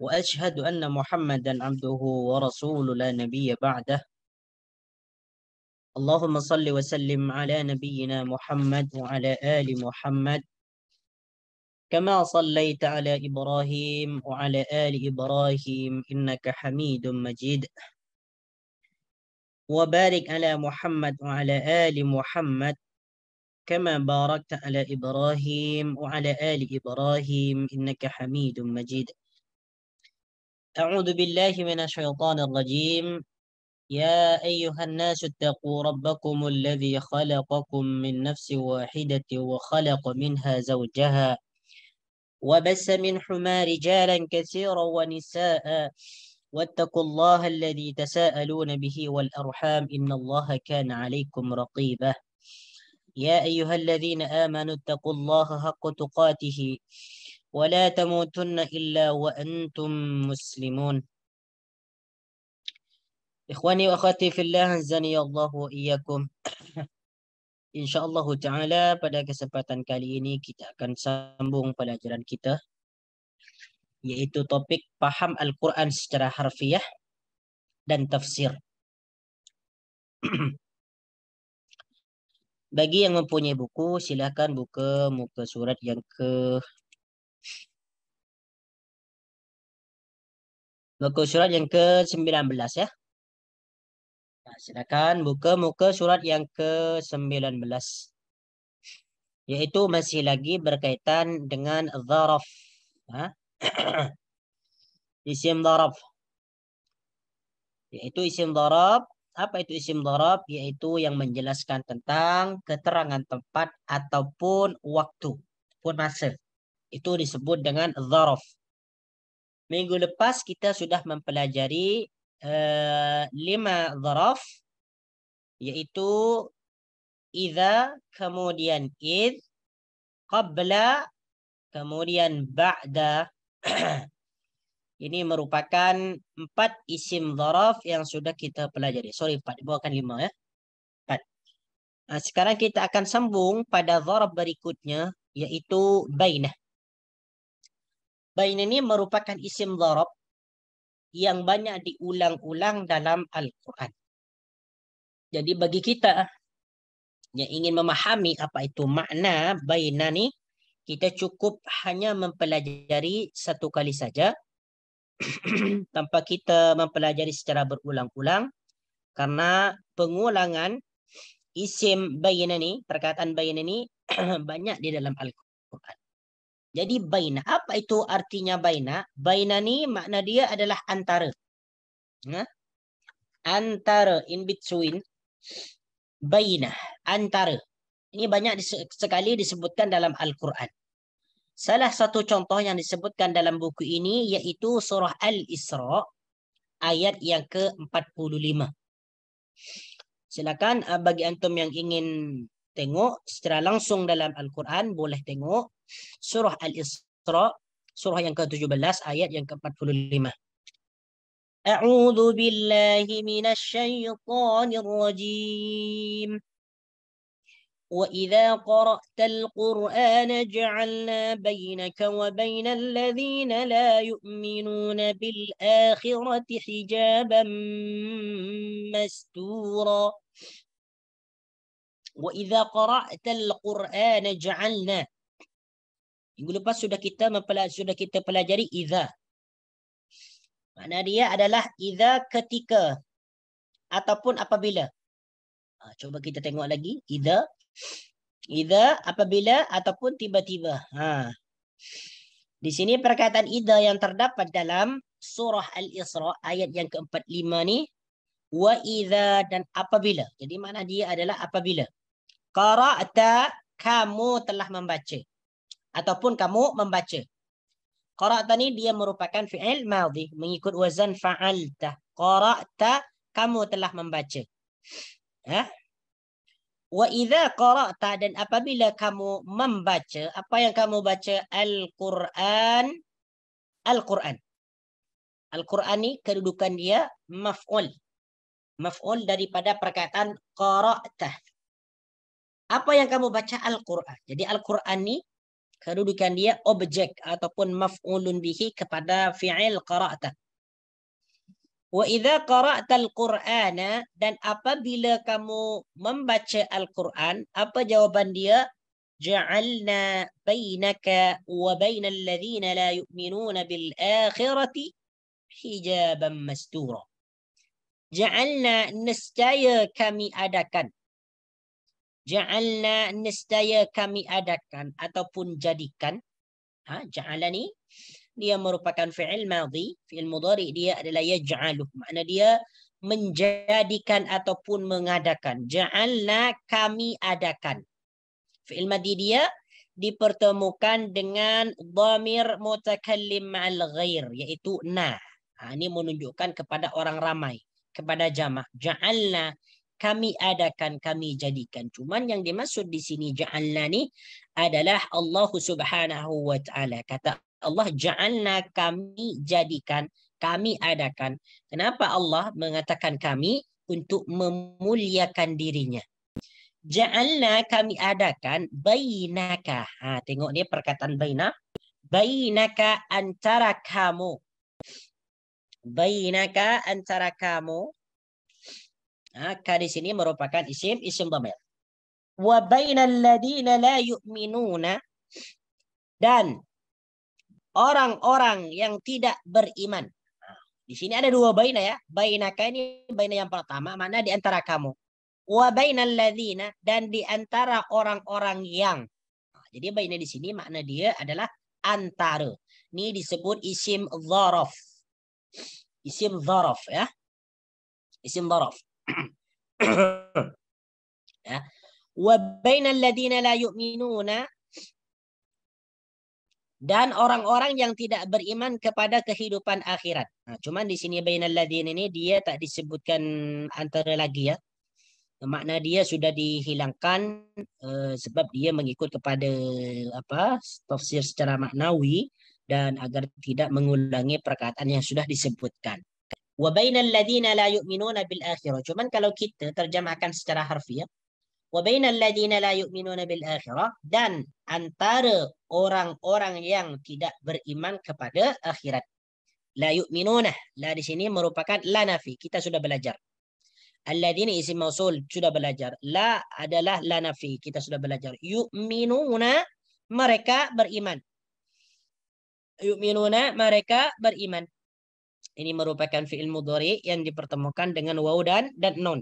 وأشهد أن محمدا عبده ورسوله لا نبي بعده اللهم صل وسلم على نبينا محمد وعلى آل محمد كما صليت على إبراهيم وعلى آل إبراهيم إنك حميد مجيد وبارك على محمد وعلى آل محمد كما باركت على إبراهيم وعلى آل إبراهيم إنك حميد مجيد أعوذ بالله من الشيطان الرجيم يا أيها الناس اتقوا ربكم الذي خلقكم من نفس واحدة وخلق منها زوجها وبس منهما رجالا كثيرا ونساء واتقوا الله الذي تساءلون به والأرحام إن الله كان عليكم رقيبا يا أيها الذين آمنوا اتقوا الله حق تقاته ولا تموتن إلا وأنتم مسلمون إخواني وأخواتي في الله أعزني الله وإياكم InsyaAllah ta'ala pada kesempatan kali ini kita akan sambung pelajaran kita yaitu topik paham Al-Quran secara harfiah dan tafsir. Bagi yang mempunyai buku, silakan buka muka surat yang ke Buku surat yang ke-19 ya. Nah, silakan buka muka surat yang ke-19. Yaitu masih lagi berkaitan dengan zaraf. isim zaraf. Yaitu isim zaraf. Apa itu isim zaraf? Yaitu yang menjelaskan tentang keterangan tempat ataupun waktu. Pun itu disebut dengan zaraf. Minggu lepas kita sudah mempelajari uh, lima zaraf yaitu idza kemudian id qabla kemudian ba'da ini merupakan empat isim zaraf yang sudah kita pelajari sorry empat bukan lima ya empat nah, sekarang kita akan sambung pada zaraf berikutnya yaitu bainah Bain ini merupakan isim dorob yang banyak diulang-ulang dalam Al-Quran. Jadi bagi kita yang ingin memahami apa itu makna baina ni, kita cukup hanya mempelajari satu kali saja tanpa kita mempelajari secara berulang-ulang karena pengulangan isim baina ni, perkataan baina ni banyak di dalam Al-Quran. Jadi baina, apa itu artinya baina? Baina ni makna dia adalah antara. Nah, antara, in between. Baina, antara. Ini banyak sekali disebutkan dalam Al-Quran. Salah satu contoh yang disebutkan dalam buku ini yaitu surah Al-Isra ayat yang ke-45. Silakan uh, bagi antum yang ingin tengok secara langsung dalam Al-Quran boleh tengok surah Al-Isra surah yang ke-17 ayat yang ke-45. A'udzu billahi minasy syaithanir rajim. وإذا قرأت القرآن جعلنا بينك وبين الذين لا يؤمنون بالآخرة حجابا مستورا Wa idza qara'tal Qur'ana ja'alna. Minggu lepas sudah kita mempelajari sudah kita pelajari idza. Makna dia adalah idza ketika ataupun apabila. Ha, coba kita tengok lagi idza idza apabila ataupun tiba-tiba. Ha. Di sini perkataan idza yang terdapat dalam surah Al-Isra ayat yang keempat lima ni wa idza dan apabila. Jadi makna dia adalah apabila. Qara'ta kamu telah membaca ataupun kamu membaca. Qara'ta ni dia merupakan fi'il madhi mengikut wazan fa'alta. Qara'ta kamu telah membaca. Ha? Wa idza qara'ta dan apabila kamu membaca apa yang kamu baca al-Quran al-Quran Al-Quran ni kedudukan dia maf'ul. Maf'ul daripada perkataan qara'tah apa yang kamu baca Al-Quran. Jadi Al-Quran ini kedudukan dia objek ataupun maf'ulun bihi kepada fi'il qara'ta. Wa idza qara'ta al-Qur'ana dan apabila kamu membaca Al-Qur'an, apa jawaban dia? Ja'alna bainaka wa bainal ladzina la yu'minuna bil akhirati hijaban mastura. Ja'alna niscaya kami adakan Ja'alna nistaya kami adakan ataupun jadikan. ja'ala ni dia merupakan fi'il madhi. Fi'il mudhari dia adalah yaj'alu. Makna dia menjadikan ataupun mengadakan. Ja'alna kami adakan. Fi'il madhi dia dipertemukan dengan dhamir mutakallim al ghair iaitu na. Ha, ini menunjukkan kepada orang ramai, kepada jamaah. Ja'alna kami adakan, kami jadikan. Cuman yang dimaksud di sini ja'alna ni adalah Allah subhanahu wa ta'ala. Kata Allah ja'alna kami jadikan, kami adakan. Kenapa Allah mengatakan kami? Untuk memuliakan dirinya. Ja'alna kami adakan bainaka. Ha, tengok dia perkataan baina. Bainaka antara kamu. Bainaka antara kamu Ka di sini merupakan isim isim domir. Wa bainal ladina la yu'minuna dan orang-orang yang tidak beriman. Di sini ada dua baina ya. Bainaka ini baina yang pertama, mana di antara kamu. Wa bainal ladzina dan di antara orang-orang yang. jadi baina di sini makna dia adalah antara. Ini disebut isim zaraf. Isim zaraf ya. Isim zaraf. ya. Wa bainal ladina la yu'minuna dan orang-orang yang tidak beriman kepada kehidupan akhirat. Nah, cuman di sini bainal ladin ini dia tak disebutkan antara lagi ya. Makna dia sudah dihilangkan eh, sebab dia mengikut kepada apa tafsir secara maknawi dan agar tidak mengulangi perkataan yang sudah disebutkan. Wa bainal ladina la yu'minuna bil akhirah. Cuman kalau kita terjemahkan secara harfiah, wa bainal ladina la yu'minuna bil akhirah dan antara orang-orang yang tidak beriman kepada akhirat. La yu'minuna. La di sini merupakan la nafi. Kita sudah belajar. Alladina isim mausul sudah belajar. La adalah la nafi. Kita sudah belajar. Yu'minuna mereka beriman. Yu'minuna mereka beriman. Ini merupakan fi'il mudhari yang dipertemukan dengan waw dan dan nun.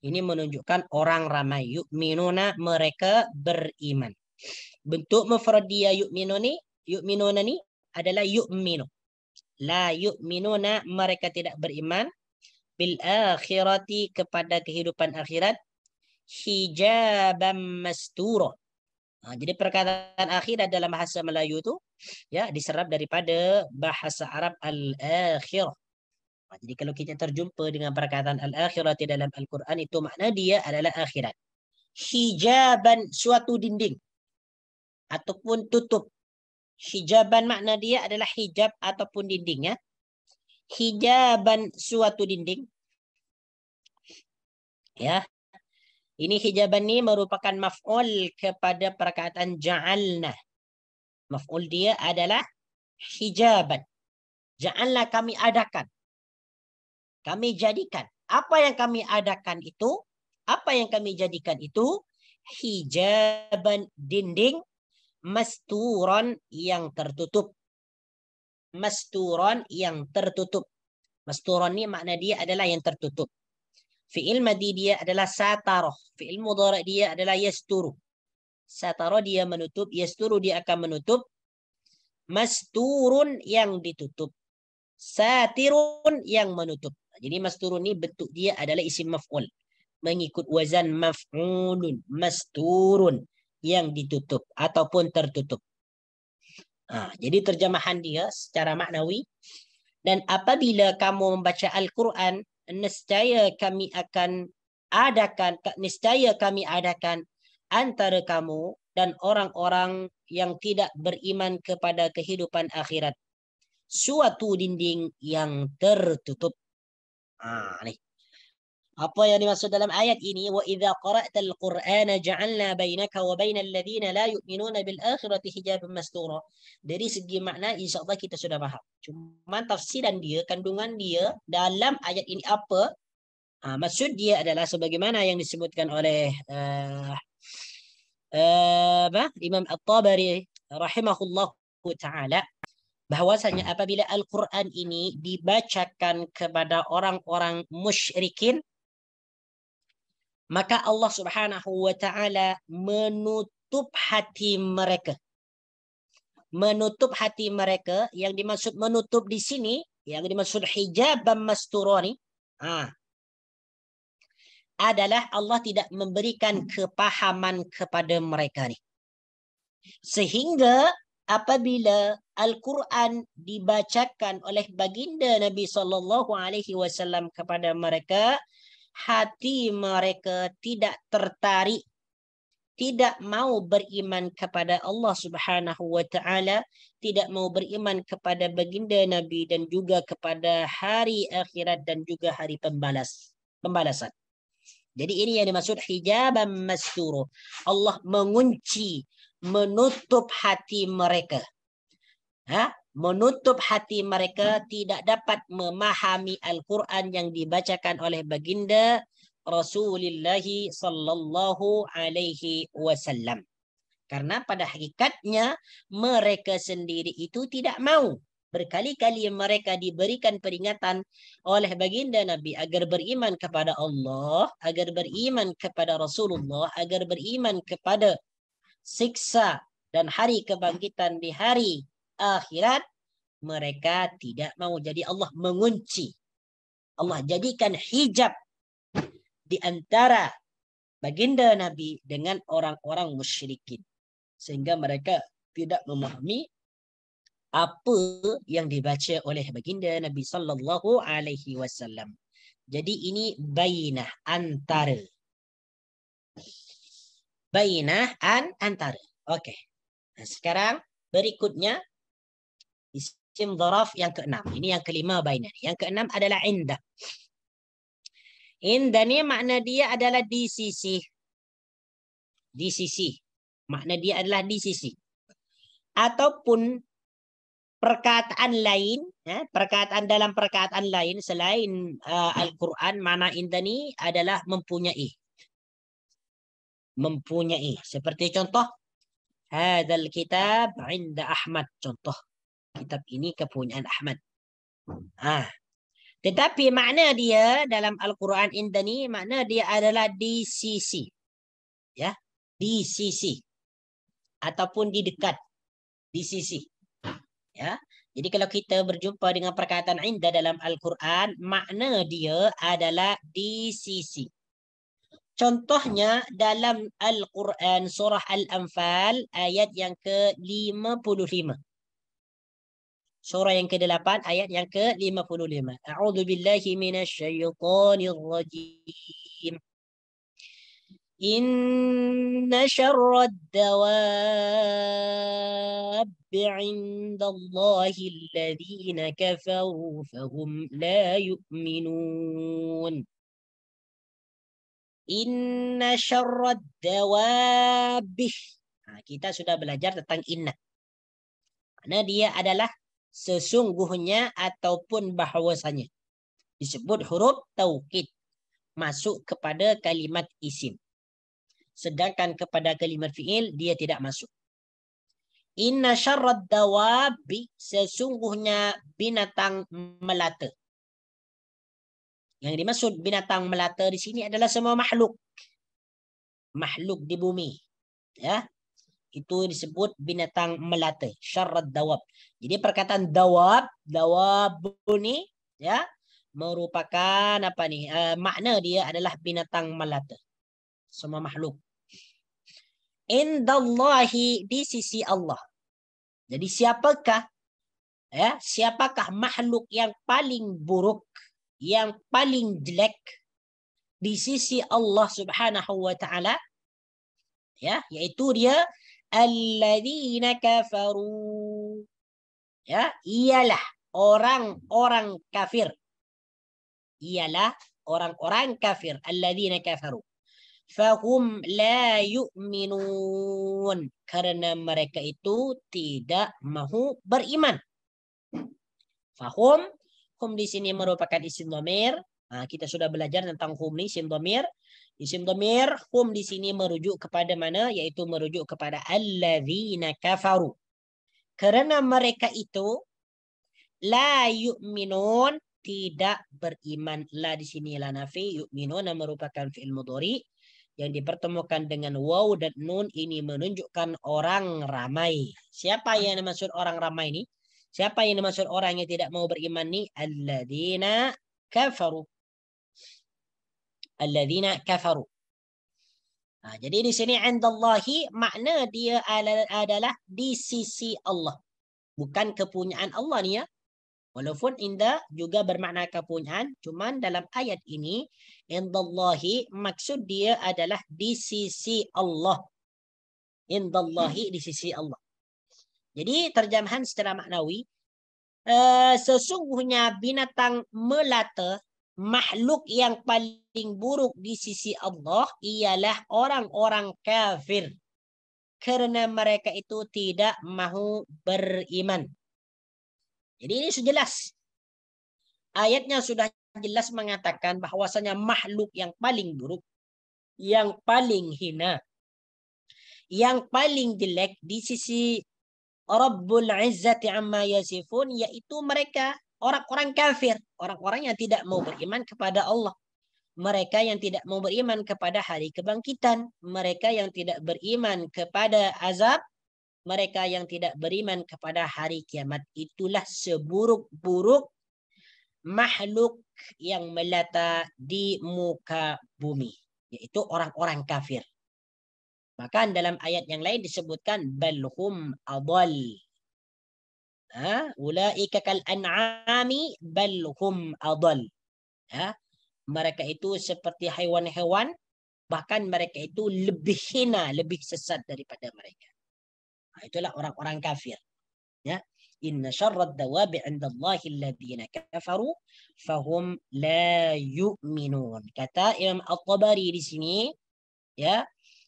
Ini menunjukkan orang ramai. Yu'minuna mereka beriman. Bentuk mufrad dia yu'minuni, yu'minuna ni adalah yu'minu. La yu'minuna mereka tidak beriman bil akhirati kepada kehidupan akhirat hijaban mastura Nah, jadi perkataan akhirat dalam bahasa Melayu itu ya diserap daripada bahasa Arab al akhir Nah, jadi kalau kita terjumpa dengan perkataan al-akhirat di dalam Al-Quran itu makna dia adalah akhirat. Hijaban suatu dinding ataupun tutup. Hijaban makna dia adalah hijab ataupun dinding ya. Hijaban suatu dinding. Ya, ini hijaban ini merupakan maf'ul kepada perkataan ja'alna. Maf'ul dia adalah hijaban. Ja'alna kami adakan. Kami jadikan. Apa yang kami adakan itu, apa yang kami jadikan itu, hijaban dinding masturon yang tertutup. Masturon yang tertutup. Masturon ini makna dia adalah yang tertutup. Fi'il madi dia adalah sataroh. Fi'il mudhara dia adalah yasturu. Sataroh dia menutup, yasturu dia akan menutup. Masturun yang ditutup. Satirun yang menutup. Jadi masturun ini bentuk dia adalah isim maf'ul. Mengikut wazan maf'ulun. Masturun yang ditutup ataupun tertutup. Nah, jadi terjemahan dia secara maknawi. Dan apabila kamu membaca Al-Quran, nescaya kami akan adakan nescaya kami adakan antara kamu dan orang-orang yang tidak beriman kepada kehidupan akhirat suatu dinding yang tertutup. Ah, nih. Apa yang dimaksud dalam ayat ini? Wa idza qara'tal Qur'ana ja'alna bainaka wa bainal ladzina la yu'minuna bil akhirati hijaban mastura. Dari segi makna insyaallah kita sudah paham. Cuma tafsiran dia, kandungan dia dalam ayat ini apa? Ah, maksud dia adalah sebagaimana yang disebutkan oleh uh, eh, uh, eh, bah, Imam At-Tabari rahimahullah taala bahwasanya apabila Al-Quran ini dibacakan kepada orang-orang musyrikin, maka Allah Subhanahu wa taala menutup hati mereka menutup hati mereka yang dimaksud menutup di sini yang dimaksud hijab mastura ha adalah Allah tidak memberikan kepahaman kepada mereka ni sehingga apabila al-Quran dibacakan oleh baginda Nabi sallallahu alaihi wasallam kepada mereka hati mereka tidak tertarik tidak mau beriman kepada Allah Subhanahu wa taala, tidak mau beriman kepada baginda Nabi dan juga kepada hari akhirat dan juga hari pembalas pembalasan. Jadi ini yang dimaksud hijaban masturu. Allah mengunci, menutup hati mereka. Ha? menutup hati mereka tidak dapat memahami Al-Quran yang dibacakan oleh baginda Rasulullah sallallahu alaihi wasallam. Karena pada hakikatnya mereka sendiri itu tidak mau berkali-kali mereka diberikan peringatan oleh baginda Nabi agar beriman kepada Allah, agar beriman kepada Rasulullah, agar beriman kepada siksa dan hari kebangkitan di hari akhirat, mereka tidak mau. Jadi Allah mengunci. Allah jadikan hijab di antara baginda Nabi dengan orang-orang musyrikin. Sehingga mereka tidak memahami apa yang dibaca oleh baginda Nabi sallallahu alaihi wasallam. Jadi ini bainah antara. Bainah an antara. Okey. Nah, sekarang berikutnya Isim dharaf yang keenam. Ini yang kelima binary. Yang keenam adalah inda. Inda ni makna dia adalah di sisi. Di sisi. Makna dia adalah di sisi. Ataupun perkataan lain, ya, perkataan dalam perkataan lain selain uh, Al-Quran, mana inda ni adalah mempunyai. Mempunyai. Seperti contoh, Hadal kitab inda Ahmad. Contoh. kitab ini kepunyaan Ahmad. Ah. Tetapi makna dia dalam Al-Quran indah ni, makna dia adalah di sisi. Ya, di sisi. Ataupun di dekat. Di sisi. Ya. Jadi kalau kita berjumpa dengan perkataan indah dalam Al-Quran, makna dia adalah di sisi. Contohnya dalam Al-Quran surah Al-Anfal ayat yang ke-55. surah yang ke-8 ayat yang ke-55. A'udzu billahi minasyaitonir rajim. Inna syarrad dawab 'indallahi alladhina kafaru fahum la yu'minun. Inna syarrad kita sudah belajar tentang inna. Karena dia adalah sesungguhnya ataupun bahawasanya. Disebut huruf taukid. Masuk kepada kalimat isim. Sedangkan kepada kalimat fi'il, dia tidak masuk. Inna syarrat dawabi sesungguhnya binatang melata. Yang dimaksud binatang melata di sini adalah semua makhluk. Makhluk di bumi. Ya, itu disebut binatang melata, syarat dawab. Jadi perkataan dawab, dawab ini ya merupakan apa nih? Eh, makna dia adalah binatang melata. Semua makhluk. Indallahi di sisi Allah. Jadi siapakah ya, siapakah makhluk yang paling buruk, yang paling jelek di sisi Allah Subhanahu wa taala? Ya, yaitu dia alladzina kafaru. Ya, ialah orang-orang kafir. Ialah orang-orang kafir alladzina kafaru. Fahum la yu'minun. Karena mereka itu tidak mau beriman. Fahum. Hum di sini merupakan isim domir. Nah, kita sudah belajar tentang hum ini isim domir. Isim domir hum di sini merujuk kepada mana? Yaitu merujuk kepada alladzina kafaru. Karena mereka itu la yu'minun tidak beriman. La di sini la nafi yu'minun merupakan fi'il mudhari yang dipertemukan dengan waw dan nun ini menunjukkan orang ramai. Siapa yang dimaksud orang ramai ini? Siapa yang dimaksud orang yang tidak mau beriman ini? Alladzina kafaru alladzina kafaru. Nah, jadi di sini indallahi makna dia adalah di sisi Allah. Bukan kepunyaan Allah nih ya. Walaupun indah juga bermakna kepunyaan. Cuman dalam ayat ini indallahi maksud dia adalah di sisi Allah. Indallahi di sisi Allah. Jadi terjemahan secara maknawi. Uh, sesungguhnya binatang melata makhluk yang paling paling buruk di sisi Allah ialah orang-orang kafir. Karena mereka itu tidak mahu beriman. Jadi ini sudah jelas Ayatnya sudah jelas mengatakan bahwasanya makhluk yang paling buruk, yang paling hina, yang paling jelek di sisi Rabbul Izzati amma yasifun yaitu mereka orang-orang kafir, orang-orang yang tidak mau beriman kepada Allah mereka yang tidak mau beriman kepada hari kebangkitan, mereka yang tidak beriman kepada azab, mereka yang tidak beriman kepada hari kiamat. Itulah seburuk-buruk makhluk yang melata di muka bumi, yaitu orang-orang kafir. Maka dalam ayat yang lain disebutkan balhum adal. Ha, ulaika kal an'ami balhum adal. Ha, mereka itu seperti hewan-hewan, bahkan mereka itu lebih hina, lebih sesat daripada mereka. Nah, itulah orang-orang kafir. Ya. Inna syarrad dawabi indallahi alladhina kafaru fahum la yu'minun. Kata Imam At-Tabari di sini, ya,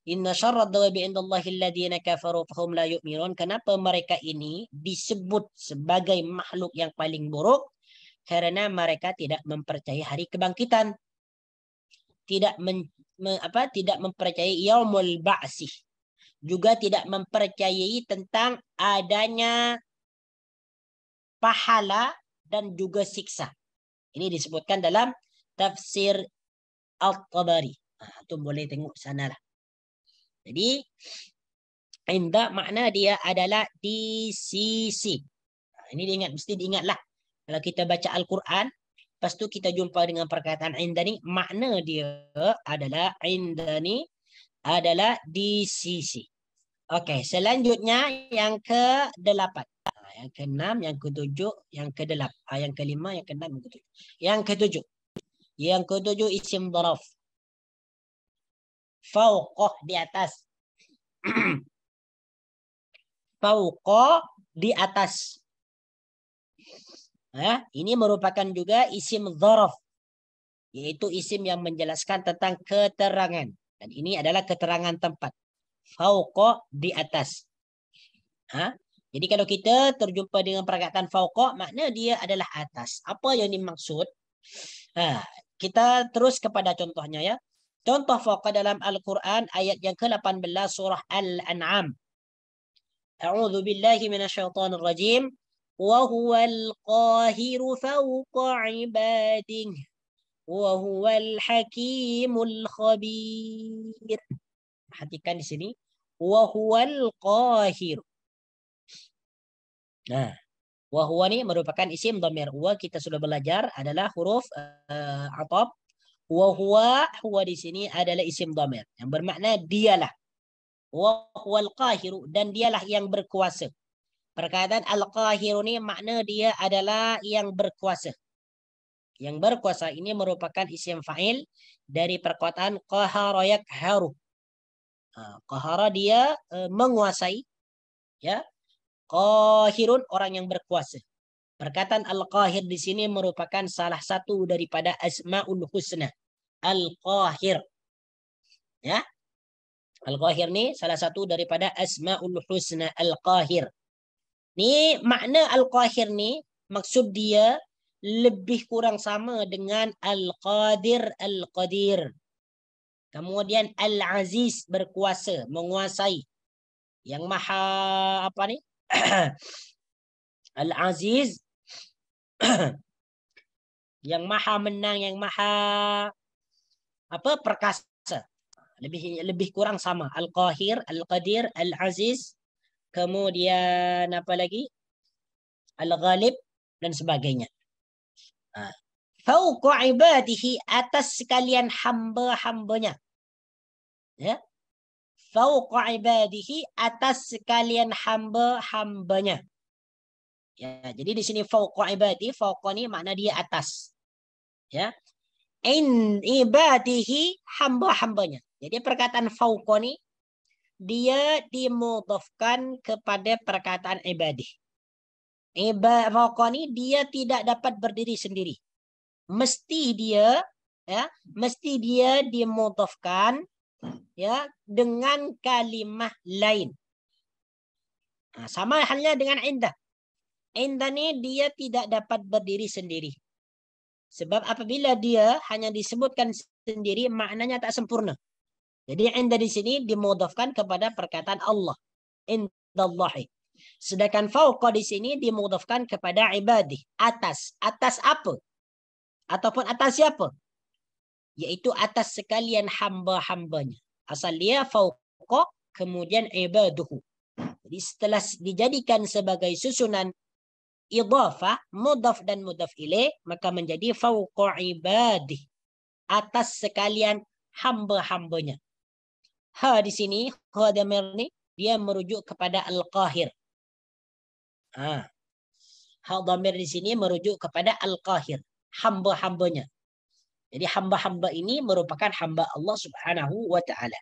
Inna syarrad dawabi indallahi alladhina kafaru fahum la yu'minun. Kenapa mereka ini disebut sebagai makhluk yang paling buruk? karena mereka tidak mempercayai hari kebangkitan. Tidak men, me, apa tidak mempercayai yaumul ba'si. Juga tidak mempercayai tentang adanya pahala dan juga siksa. Ini disebutkan dalam tafsir Al-Tabari. Nah, itu boleh tengok sana lah. Jadi, indah makna dia adalah di sisi. Nah, ini diingat, mesti diingatlah. Kalau kita baca Al-Quran, lepas tu kita jumpa dengan perkataan indani, makna dia adalah indani adalah di sisi. Okey, selanjutnya yang ke-8. Ah, yang ke-6, yang ke-7, yang ke-8. Ah, yang ke-5, yang ke-6, yang ke-7. Yang ke-7. Yang ke-7 isim dharaf. fauqoh di atas. fauqoh di atas. ini merupakan juga isim zorof, Yaitu isim yang menjelaskan tentang keterangan. Dan ini adalah keterangan tempat. Fauko di atas. Jadi kalau kita terjumpa dengan perkataan fauko, makna dia adalah atas. Apa yang dimaksud? Ha, kita terus kepada contohnya ya. Contoh fauqa dalam Al-Quran ayat yang ke-18 surah Al-An'am. A'udzu billahi minasyaitonir rajim. وهو القاهر فوق عباده وهو الحكيم الخبير perhatikan di sini wahuwal qahir nah wahwa ini merupakan isim dhamir wa kita sudah belajar adalah huruf uh, eh, atop wahwa huwa di sini adalah isim dhamir yang bermakna dialah al qahiru dan dialah yang berkuasa Perkataan Al-Qahiru ini makna dia adalah yang berkuasa. Yang berkuasa ini merupakan isim fa'il dari perkataan qahara yakharu. Qahara dia e, menguasai ya. Qahirun orang yang berkuasa. Perkataan Al-Qahir di sini merupakan salah satu daripada Asmaul Husna. Al-Qahir. Ya. Al-Qahir ini salah satu daripada Asmaul Husna Al-Qahir. Ni makna Al-Qahir ni maksud dia lebih kurang sama dengan Al-Qadir Al-Qadir. Kemudian Al-Aziz berkuasa, menguasai. Yang maha apa ni? Al-Aziz yang maha menang, yang maha apa perkasa. Lebih lebih kurang sama. Al-Qahir, Al-Qadir, Al-Aziz, kemudian apa lagi? Al-Ghalib dan sebagainya. Nah. Fauqa ibadihi atas sekalian hamba-hambanya. Ya. Fauqa ibadihi atas sekalian hamba-hambanya. Ya, jadi di sini fauqa ibadi, fauqa ini makna dia atas. Ya. In ibadihi hamba-hambanya. Jadi perkataan fauqa ini dia dimudhafkan kepada perkataan ibadih. Iba rokoni dia tidak dapat berdiri sendiri. Mesti dia ya, mesti dia dimudhafkan ya dengan kalimah lain. Nah, sama halnya dengan indah. Indah ini dia tidak dapat berdiri sendiri. Sebab apabila dia hanya disebutkan sendiri maknanya tak sempurna. Jadi inda di sini dimudofkan kepada perkataan Allah. Indallahi. Sedangkan fauqa di sini dimudofkan kepada ibadih. Atas. Atas apa? Ataupun atas siapa? Yaitu atas sekalian hamba-hambanya. Asal dia fauqa kemudian ibaduhu. Jadi setelah dijadikan sebagai susunan idhafah, mudaf dan mudhaf ilaih, maka menjadi fauqa ibadih. Atas sekalian hamba-hambanya. Ha di sini, Khadamir ini, dia merujuk kepada Al-Qahir. Ha. Ha damir di sini merujuk kepada Al-Qahir, hamba-hambanya. Jadi hamba-hamba ini merupakan hamba Allah Subhanahu wa taala.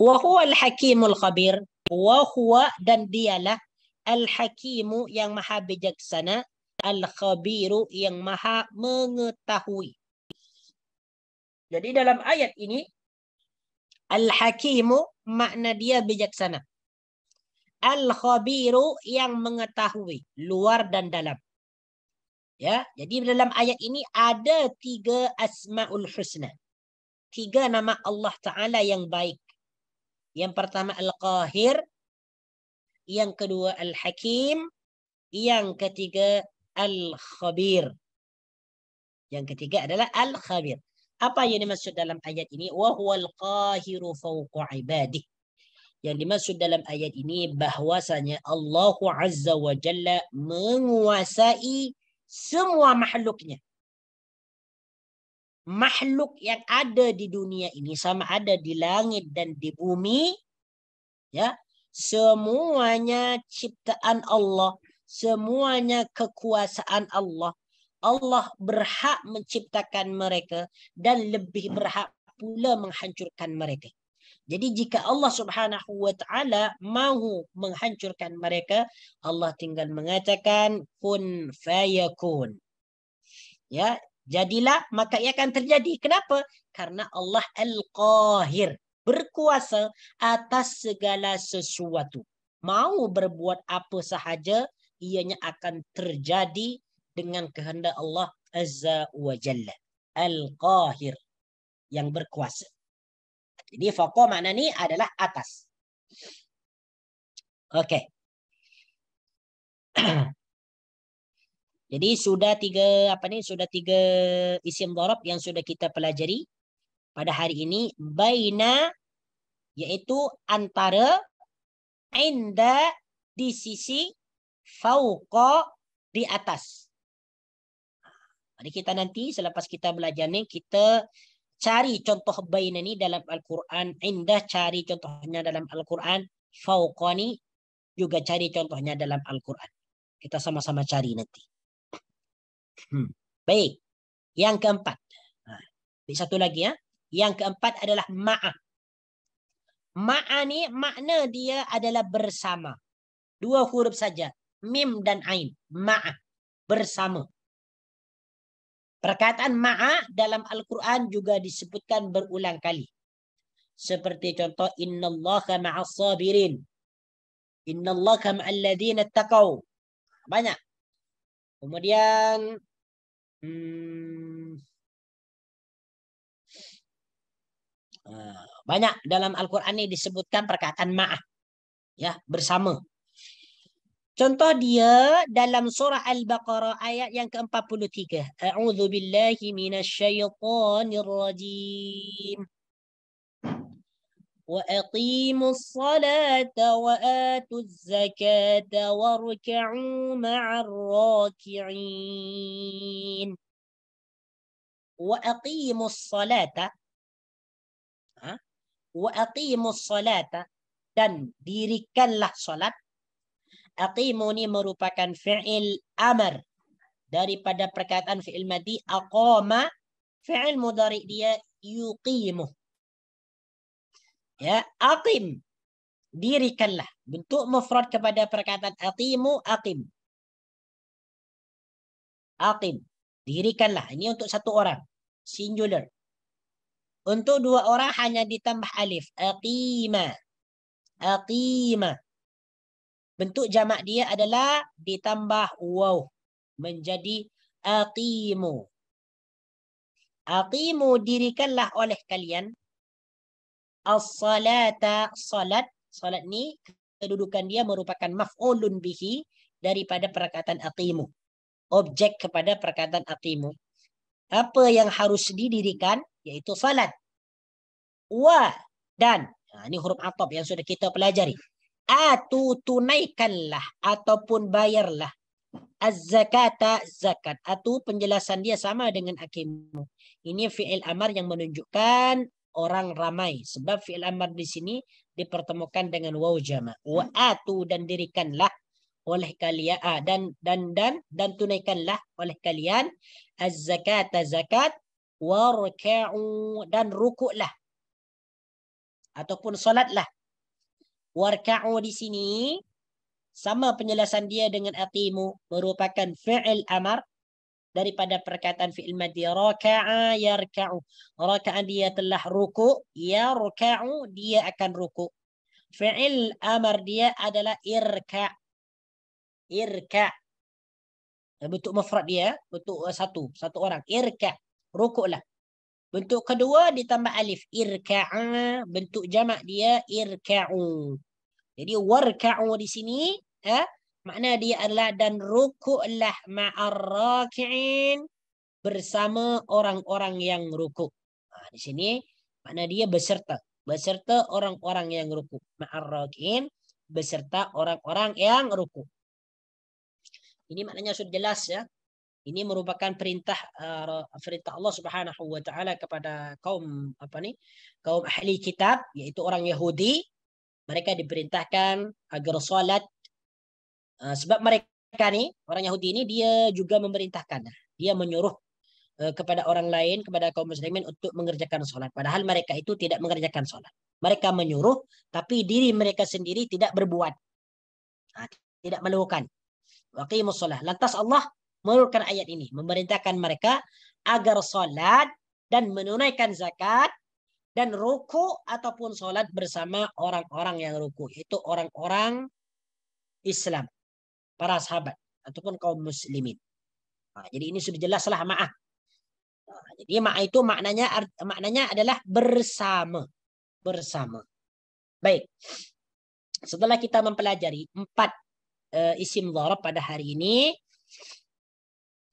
Wa huwa al-hakimul khabir, wa huwa dan dialah al-hakimu yang maha bijaksana, al-khabiru yang maha mengetahui. Jadi dalam ayat ini Al-hakimu makna dia bijaksana. Al-khabiru yang mengetahui luar dan dalam. Ya, jadi dalam ayat ini ada tiga asmaul husna. Tiga nama Allah Ta'ala yang baik. Yang pertama Al-Qahir. Yang kedua Al-Hakim. Yang ketiga Al-Khabir. Yang ketiga adalah Al-Khabir. Apa yang dimaksud dalam ayat ini? Wa qahiru fawqa ibadih. Yang dimaksud dalam ayat ini bahwasanya Allah Azza wa Jalla menguasai semua makhluknya. Makhluk yang ada di dunia ini sama ada di langit dan di bumi ya semuanya ciptaan Allah semuanya kekuasaan Allah Allah berhak menciptakan mereka dan lebih berhak pula menghancurkan mereka. Jadi jika Allah Subhanahu wa taala mahu menghancurkan mereka, Allah tinggal mengatakan kun fayakun. Ya, jadilah maka ia akan terjadi. Kenapa? Karena Allah Al-Qahir, berkuasa atas segala sesuatu. Mau berbuat apa sahaja, ianya akan terjadi dengan kehendak Allah Azza wa Jalla. Al-Qahir. Yang berkuasa. Jadi fakoh makna ini adalah atas. Oke. Jadi sudah tiga apa nih sudah tiga isim dorob yang sudah kita pelajari pada hari ini baina yaitu antara inda di sisi fauqa di atas Jadi kita nanti selepas kita belajar ni kita cari contoh baina ni dalam al-Quran, indah cari contohnya dalam al-Quran, fauqani juga cari contohnya dalam al-Quran. Kita sama-sama cari nanti. Hmm. Baik. Yang keempat. Ha. Baik satu lagi ya. Yang keempat adalah ma'ah. Ma'ah ni makna dia adalah bersama. Dua huruf saja, mim dan ain. Ma'ah bersama. Perkataan ma'a dalam Al-Quran juga disebutkan berulang kali. Seperti contoh, Innallaha ma'as sabirin. Innallaha ma'alladina taqaw. Banyak. Kemudian, hmm, ah, banyak dalam Al-Quran ini disebutkan perkataan ma'a. Ya, bersama. Contoh dia dalam surah Al-Baqarah ayat yang ke-43. A'udzu billahi minasyaitonir rajim. Wa aqimus salata wa atuz zakata warka'u ma'ar raki'in. Wa aqimus salata ha? Wa aqimus salata dan dirikanlah salat Aqimu ini merupakan fi'il amar. Daripada perkataan fi'il madi, aqama fi'il mudari dia yuqimu. Ya, aqim. Dirikanlah. Bentuk mufrad kepada perkataan aqimu, aqim. Aqim. Dirikanlah. Ini untuk satu orang. Singular. Untuk dua orang hanya ditambah alif. Aqima. Aqima. Bentuk jamak dia adalah ditambah waw menjadi aqimu. Aqimu dirikanlah oleh kalian as-salata salat. Salat ni kedudukan dia merupakan maf'ulun bihi daripada perkataan aqimu. Objek kepada perkataan aqimu. Apa yang harus didirikan yaitu salat. Wa dan ini ha, huruf atab yang sudah kita pelajari. atu tunaikanlah ataupun bayarlah az-zakata zakat. Atu penjelasan dia sama dengan akimu. Ini fi'il amar yang menunjukkan orang ramai. Sebab fi'il amar di sini dipertemukan dengan waw jama. Wa atu dan dirikanlah oleh kalian ah, dan dan dan dan tunaikanlah oleh kalian az-zakata zakat warka'u dan rukuklah ataupun salatlah warka'u di sini sama penjelasan dia dengan aqimu merupakan fi'il amar daripada perkataan fi'il madhi raka'a yarka'u raka'a dia telah ruku yarka'u dia akan ruku fi'il amar dia adalah irka irka bentuk mufrad dia bentuk uh, satu satu orang irka lah bentuk kedua ditambah alif irka'a bentuk jama dia irka'u Jadi warka'u di sini ya, makna dia adalah dan rukuklah ma'arraki'in bersama orang-orang yang ruku. Nah, di sini makna dia beserta, beserta orang-orang yang ruku. Ma'arraki'in beserta orang-orang yang ruku. Ini maknanya sudah jelas ya. Ini merupakan perintah uh, perintah Allah Subhanahu wa taala kepada kaum apa nih? Kaum ahli kitab yaitu orang Yahudi mereka diperintahkan agar solat uh, sebab mereka ni orang Yahudi ini dia juga memerintahkan dia menyuruh uh, kepada orang lain kepada kaum muslimin untuk mengerjakan solat padahal mereka itu tidak mengerjakan solat mereka menyuruh tapi diri mereka sendiri tidak berbuat ha, tidak melakukan waqimus solat lantas Allah menurunkan ayat ini memerintahkan mereka agar solat dan menunaikan zakat dan ruku ataupun sholat bersama orang-orang yang ruku itu orang-orang Islam para sahabat ataupun kaum muslimin nah, jadi ini sudah jelas ma'ah nah, jadi ma'ah itu maknanya maknanya adalah bersama bersama baik setelah kita mempelajari empat uh, isim dharab pada hari ini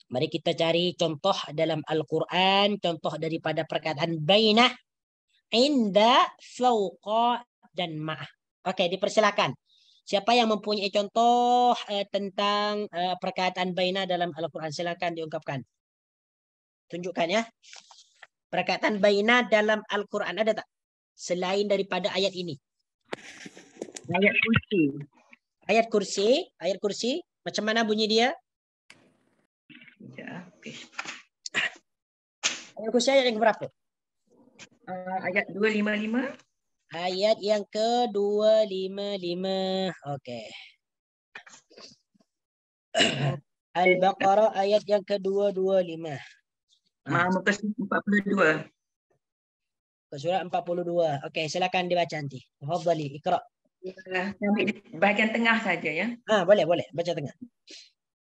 mari kita cari contoh dalam Al-Qur'an contoh daripada perkataan bainah inda, fauqa, dan ma'ah. Oke, dipersilakan. Siapa yang mempunyai contoh eh, tentang eh, perkataan baina dalam Al-Quran? Silakan diungkapkan. Tunjukkan ya. Perkataan baina dalam Al-Quran ada tak? Selain daripada ayat ini. Ayat kursi. Ayat kursi. Ayat kursi. Macam mana bunyi dia? Ya, okay. Ayat kursi ayat yang berapa? uh, ayat 255. Ayat yang ke-255. Okey. Al-Baqarah ayat yang ke-225. Ah, muka 42. Muka surat 42. Okey, silakan dibaca nanti. Tafadhali, Iqra. Ya, bahagian tengah saja ya. Ah, boleh, boleh. Baca tengah.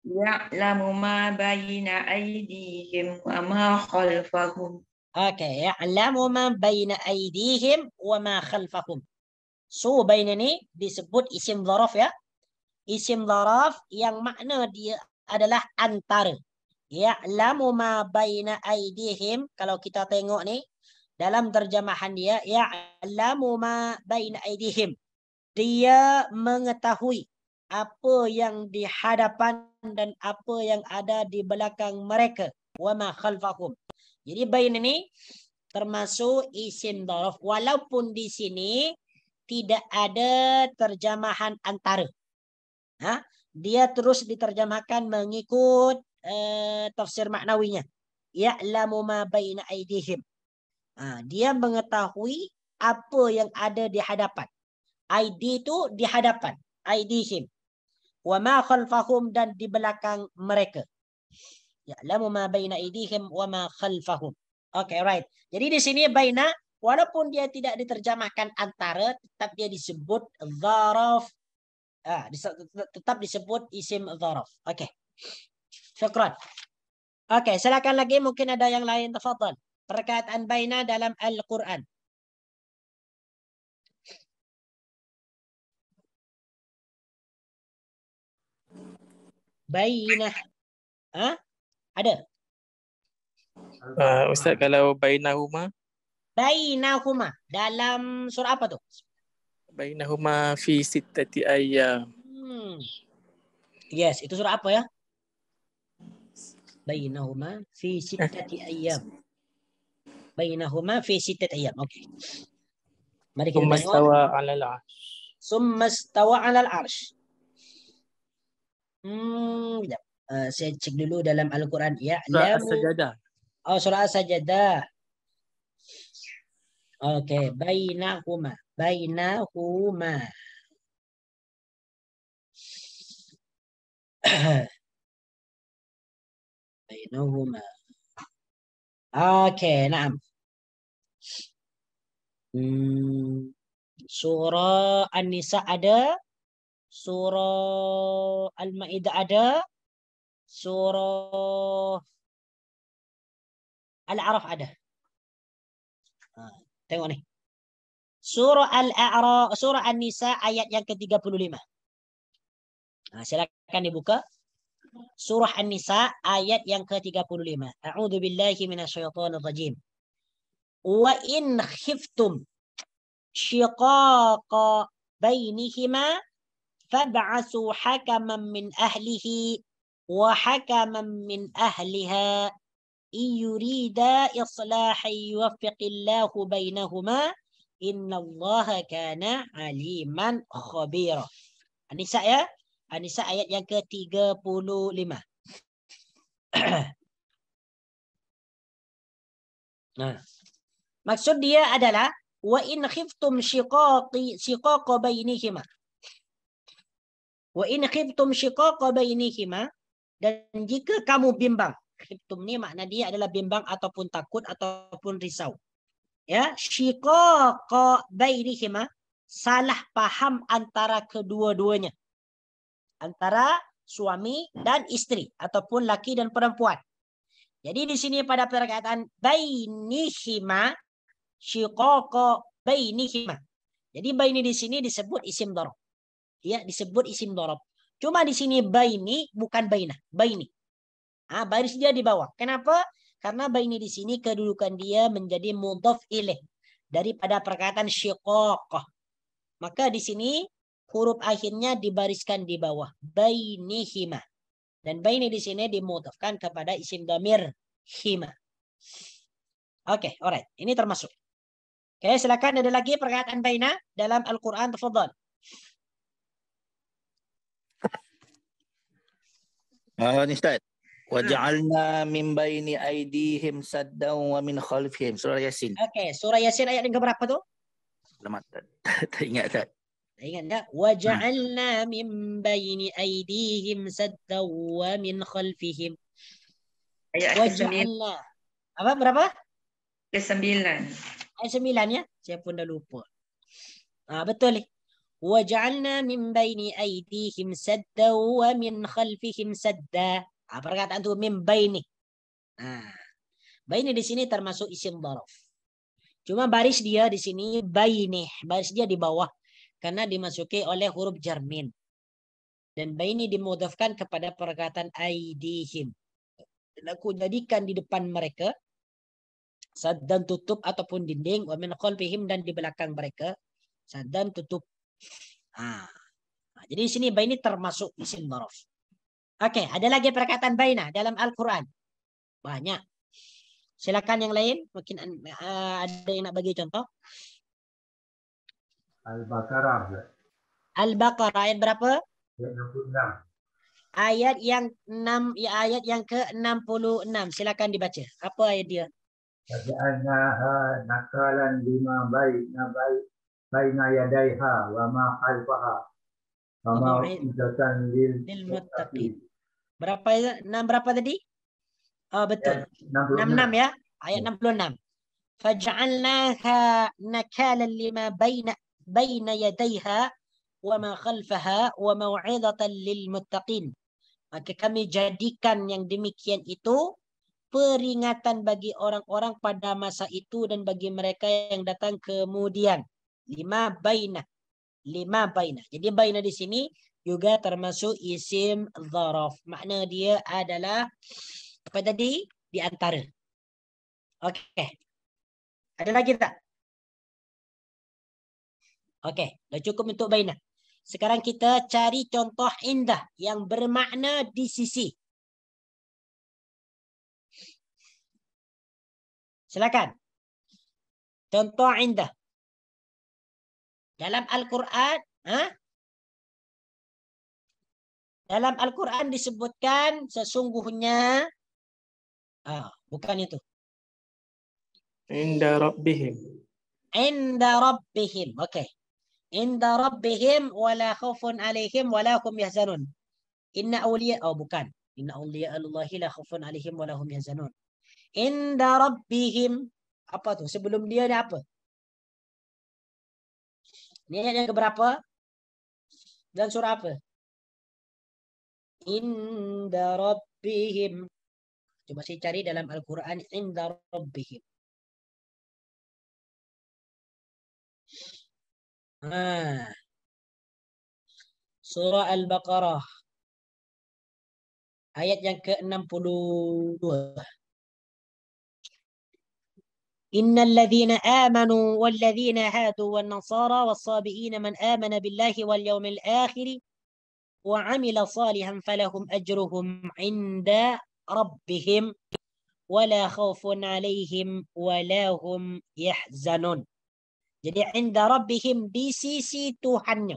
Ya'lamu ma bayna aydihim wa ma khalfahum Okay, ya'lamu man baina aidihim, wa ma khalfahum. So, bain ini disebut isim dharaf ya. Isim dharaf yang makna dia adalah antara. Ya'lamu ma baina aidihim. Kalau kita tengok ni, dalam terjemahan dia, ya'lamu ma baina aidihim. Dia mengetahui apa yang dihadapan dan apa yang ada di belakang mereka. Wa ma khalfahum. Jadi bain ini termasuk isim dorof. Walaupun di sini tidak ada terjemahan antara. Ha? Dia terus diterjemahkan mengikut eh, tafsir maknawinya. Ya'lamu ma baina aidihim. Ha, dia mengetahui apa yang ada di hadapan. ID itu di hadapan. Aidihim. Wa ma khalfahum dan di belakang mereka. Ya'lamu ma baina aydihim wa ma khalfahum. Oke, okay, right. Jadi di sini baina walaupun dia tidak diterjemahkan antara tetap dia disebut zaraf ah, tetap disebut isim zaraf oke okay. syukran oke okay, silakan lagi mungkin ada yang lain tafadhal perkataan baina dalam Al-Qur'an baina ah ada? Uh, Ustaz kalau bainahuma? Bainahuma. Dalam surah apa tu? Bainahuma fi sittati ayyam. Hmm. Yes, itu surah apa ya? Bainahuma fi sittati ayyam. Bainahuma fi sittati ayyam. Okey. Mari kita Summa 'alal 'arsy. Summa stawa 'alal arsh. Hmm, sekejap. Eh, saya cek dulu dalam Al-Quran. Ya, surah sajadah. Oh, surah sajadah. Oke, okay. bainahuma. Bainahuma. bainahuma. Oke, okay, naam. Hmm, surah An-Nisa ada, surah Al-Maidah ada, surah Al-A'raf ada. Nah, tengok nih. Surah Al-A'raf, surah An-Nisa ayat yang ke-35. Nah, silakan dibuka. Surah An-Nisa ayat yang ke-35. A'udzu billahi minasyaitonir rajim. Wa in khiftum shiqaqa bainihima fab'asu hakaman min ahlihi وحكما من أهلها إن يريدا إصلاحا يوفق الله بينهما إن الله كان عليما خبيرا Anissa ya ayat yang ke-35 Nah maksud dia adalah wa in khiftum shiqaqi shiqaqa bainihima wa in khiftum shiqaqa bainihima dan jika kamu bimbang, khiftum ini makna dia adalah bimbang ataupun takut ataupun risau. Ya, syiqaqa bainihima salah paham antara kedua-duanya. Antara suami dan istri ataupun laki dan perempuan. Jadi di sini pada perkataan bainihima syiqaqa bainihima. Jadi baini di sini disebut isim dorob. Ya, disebut isim dorob. Cuma di sini baini bukan baina, baini. Ah, baris dia di bawah. Kenapa? Karena baini di sini kedudukan dia menjadi mudhaf ilaih daripada perkataan syiqaqah. Maka di sini huruf akhirnya dibariskan di bawah baini hima. Dan baini di sini dimudhafkan kepada isim damir hima. Oke, okay, alright. Ini termasuk. Oke, okay, silakan ada lagi perkataan baina dalam Al-Qur'an tafadhol. Ah uh, ni Ustaz. Ha. Wa ja'alna min baini aydihim saddan wa min khalfihim. Surah Yasin. Okey, Surah Yasin ayat yang berapa tu? Selamat. Tak, tak ingat tak? Tak ingat tak? Wa ja'alna hmm. min baini aydihim saddan wa min khalfihim. Ayat wa ja'alna. Apa berapa? Ke sembilan. Ayat sembilan ya? Saya pun dah lupa. Ah betul Eh? Waj'alna min baini aidihim sadda wa min khalfihim sadda. perkataan itu min baini. Nah, baini di sini termasuk isim Cuma baris dia di sini baini. Baris dia di bawah. Karena dimasuki oleh huruf jarmin. Dan baini dimudafkan kepada perkataan aidihim. Dan aku jadikan di depan mereka dan tutup ataupun dinding wa min dan di belakang mereka dan tutup Nah, jadi di sini ini termasuk isim boros Oke, ada lagi perkataan baina dalam Al-Quran. Banyak. Silakan yang lain. Mungkin uh, ada yang nak bagi contoh. Al-Baqarah. Al-Baqarah ayat berapa? Ayat 66. Ayat yang 6 ya ayat yang ke-66. Silakan dibaca. Apa ayat dia? Ja'alnaha nakalan lima baina baik baina yadaiha wa ma khalfaha wa lil muttaqin. Berapa ya? enam berapa tadi? Oh betul. 66. Ya, ya. Ayat 66. Ya. Faj'alnaha nakalan lima baina baina yadaiha wa ma khalfaha wa mau'izatan lil muttaqin. Maka kami jadikan yang demikian itu peringatan bagi orang-orang pada masa itu dan bagi mereka yang datang kemudian. lima baina lima baina jadi baina di sini juga termasuk isim dzaraf makna dia adalah apa tadi di antara okey ada lagi tak okey dah cukup untuk baina sekarang kita cari contoh indah yang bermakna di sisi silakan contoh indah Dalam Al-Quran, ha? dalam Al-Quran disebutkan sesungguhnya, ah, bukan itu. Inda Rabbihim. Inda Rabbihim, oke. Okay. Inda Rabbihim wala khufun alaihim wala hum yahzanun. Inna awliya, oh bukan. Inna awliya Allahi la khawfun alaihim wala hum yahzanun. Inda Rabbihim, apa tuh? Sebelum dia ada apa? Ini yang keberapa? Dan surah apa? Inda Rabbihim. Coba saya cari dalam Al-Quran. Inda Rabbihim. Ah. Surah Al-Baqarah. Ayat yang ke-62. إن الذين آمنوا والذين هادوا والنصارى والصابئين من آمن بالله واليوم الآخر وعمل صالحا فلهم أجرهم عند ربهم ولا خوف عليهم ولا هم يحزنون jadi عند ربهم di sisi Tuhannya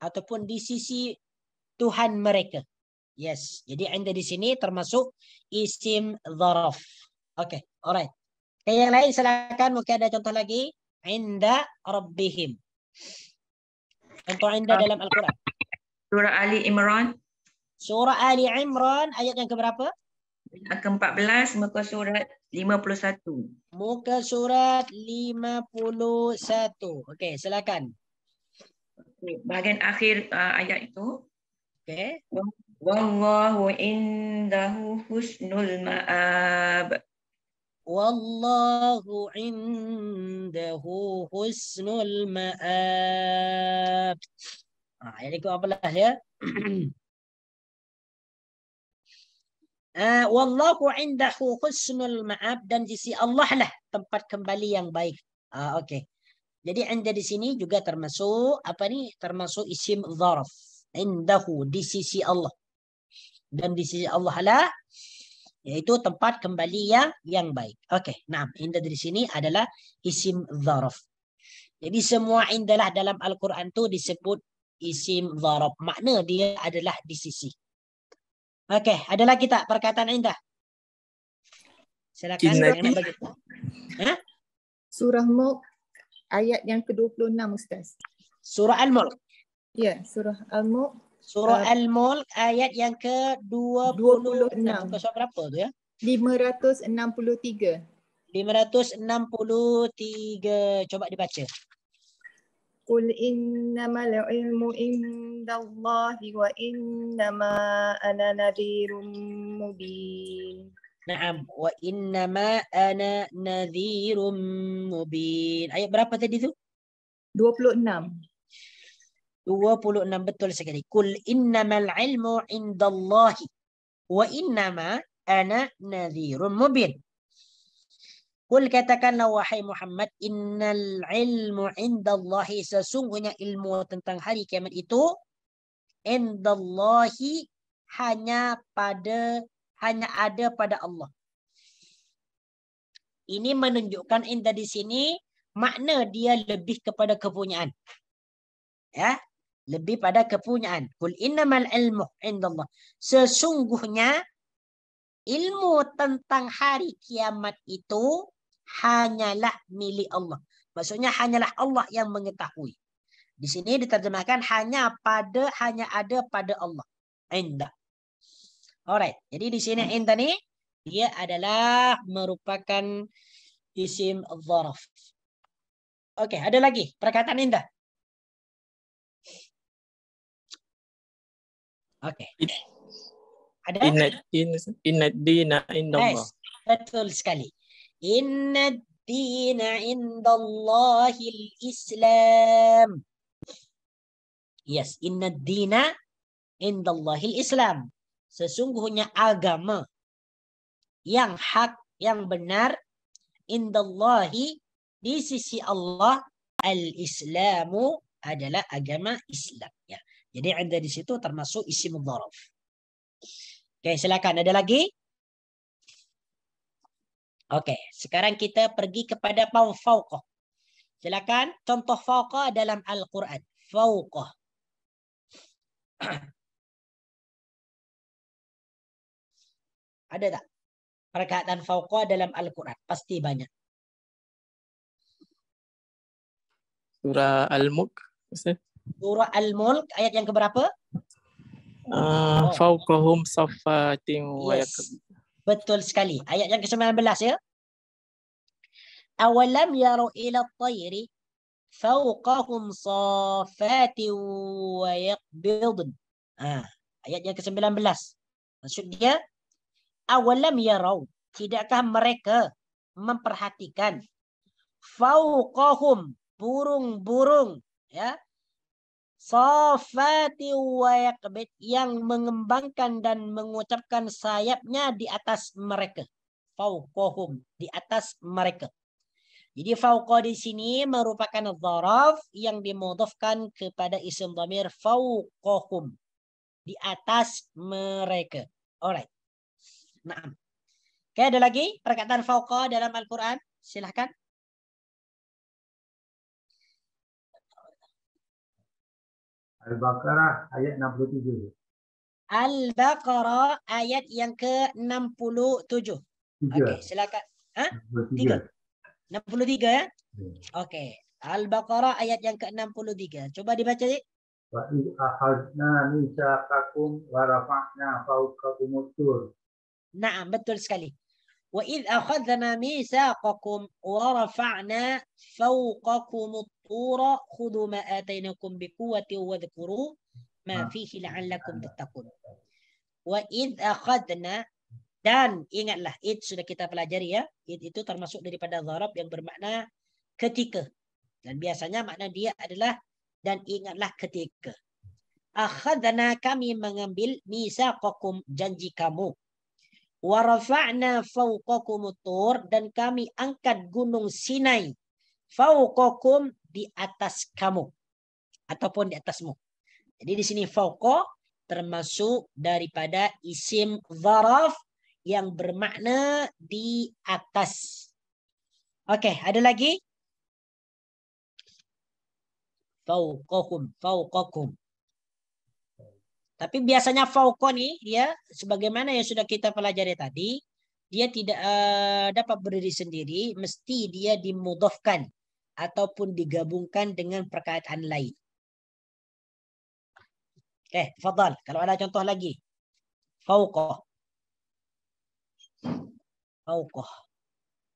ataupun di sisi Tuhan mereka yes jadi عند di sini termasuk isim dharaf okay alright Okay, yang lain silakan mungkin ada contoh lagi. Inda Rabbihim. Contoh inda ah. dalam Al-Quran. Surah Ali Imran. Surah Ali Imran ayat yang keberapa? Ke-14 muka surat 51. Muka surat 51. Okey, silakan. Okay, bahagian akhir uh, ayat itu. Okay. Wallahu indahu husnul ma'ab. Wallahu indahu husnul ma'ab. Nah, ini ku apalah ya? Uh, wallahu indahu husnul ma'ab dan di sisi Allah lah tempat kembali yang baik. Uh, ah, Oke. Okay. Jadi anda di sini juga termasuk apa nih? Termasuk isim zarf. Indahu di sisi Allah. Dan di sisi Allah lah Iaitu tempat kembali yang yang baik. Okey. Nah, indah dari sini adalah isim zaraf. Jadi semua indahlah dalam Al-Quran tu disebut isim zaraf. Makna dia adalah di sisi. Okey. Ada lagi tak perkataan indah? Silakan. ha? Surah Mulk ayat yang ke-26 Ustaz. Surah Al-Mulk. Ya, surah Al-Mulk Surah uh, Al-Mulk ayat yang ke-26. Surah berapa tu ya? 563. 563. coba dibaca. Qul innamal ilmu indallahi wa innama ana nadhirum mubin. Naam wa innama ana nadhirum mubin. Ayat berapa tadi tu? 26. 26 betul sekali. Kul innamal ilmu indallahi wa innama ana nadhirun mubin. Kul katakanlah wahai Muhammad innal ilmu indallahi sesungguhnya ilmu tentang hari kiamat itu indallahi hanya pada hanya ada pada Allah. Ini menunjukkan indah di sini makna dia lebih kepada kepunyaan. Ya, lebih pada kepunyaan. Kul innamal ilmu indallah. Sesungguhnya ilmu tentang hari kiamat itu hanyalah milik Allah. Maksudnya hanyalah Allah yang mengetahui. Di sini diterjemahkan hanya pada hanya ada pada Allah. Indah. Alright. Jadi di sini indah ni dia adalah merupakan isim dzaraf. Oke, okay, ada lagi perkataan indah. Oke. Okay. Ada? Inna, ah, in, inna dina indallah. Yes, betul sekali. Inna dina ah, indallahil islam. Yes, inna dina ah, indallahil islam. Sesungguhnya agama yang hak, yang benar, indallahi di sisi Allah al-islamu adalah agama Islam. Jadi ada di situ termasuk isi mudharaf. Oke, silakan. Ada lagi? Oke, sekarang kita pergi kepada mau fauqah. Silakan contoh fauqah dalam Al-Qur'an. Fauqah. Ada tak? Perkataan fauqah dalam Al-Quran. Pasti banyak. Surah Al-Mulk. Surah Al-Mulk ayat yang keberapa? Uh, ah, safa oh. Fauqahum saffatin yes. Betul sekali. Ayat yang ke-19 ya. Awalam yaru ila tayri fawqahum saffatin wa yaqbidun. Ah, ayat yang ke-19. Maksudnya awalam yarau tidakkah mereka memperhatikan fauqahum burung-burung ya Sofati wayakbet yang mengembangkan dan mengucapkan sayapnya di atas mereka. Faukohum, di atas mereka. Jadi fauqa di sini merupakan dzaraf yang dimudhafkan kepada isim dhamir fauqahum di atas mereka. Alright. Naam. Oke, ada lagi perkataan fauqa dalam Al-Qur'an? Silahkan. Al-Baqarah ayat 67. Al-Baqarah ayat yang ke-67. Okey, silakan. Ha? 63. 63 ya? ya? Okey. Al-Baqarah ayat yang ke-63. Cuba dibaca, Cik. Wa akhadna mitsaqakum wa rafa'na fawqakum Naam, betul sekali. Wa id akhadna mitsaqakum wa rafa'na fawqakum at-tura khudhu ma atainakum biquwwati wa dhkuru ma nah. fihi dan ingatlah id sudah kita pelajari ya. itu termasuk daripada zarab yang bermakna ketika. Dan biasanya makna dia adalah dan ingatlah ketika. Akhadna kami mengambil misa kokum janji kamu warafa'na fawqakumut tur dan kami angkat gunung Sinai fawqakum di atas kamu ataupun di atasmu. Jadi di sini fawqa termasuk daripada isim zaraf yang bermakna di atas. Oke, okay, ada lagi? Fawqakum, fawqakum. Tapi biasanya Fauko nih, ya, sebagaimana yang sudah kita pelajari tadi, dia tidak uh, dapat berdiri sendiri, mesti dia dimudofkan ataupun digabungkan dengan perkataan lain. Oke, eh, okay, Fadal, kalau ada contoh lagi. Fauko. Fauko.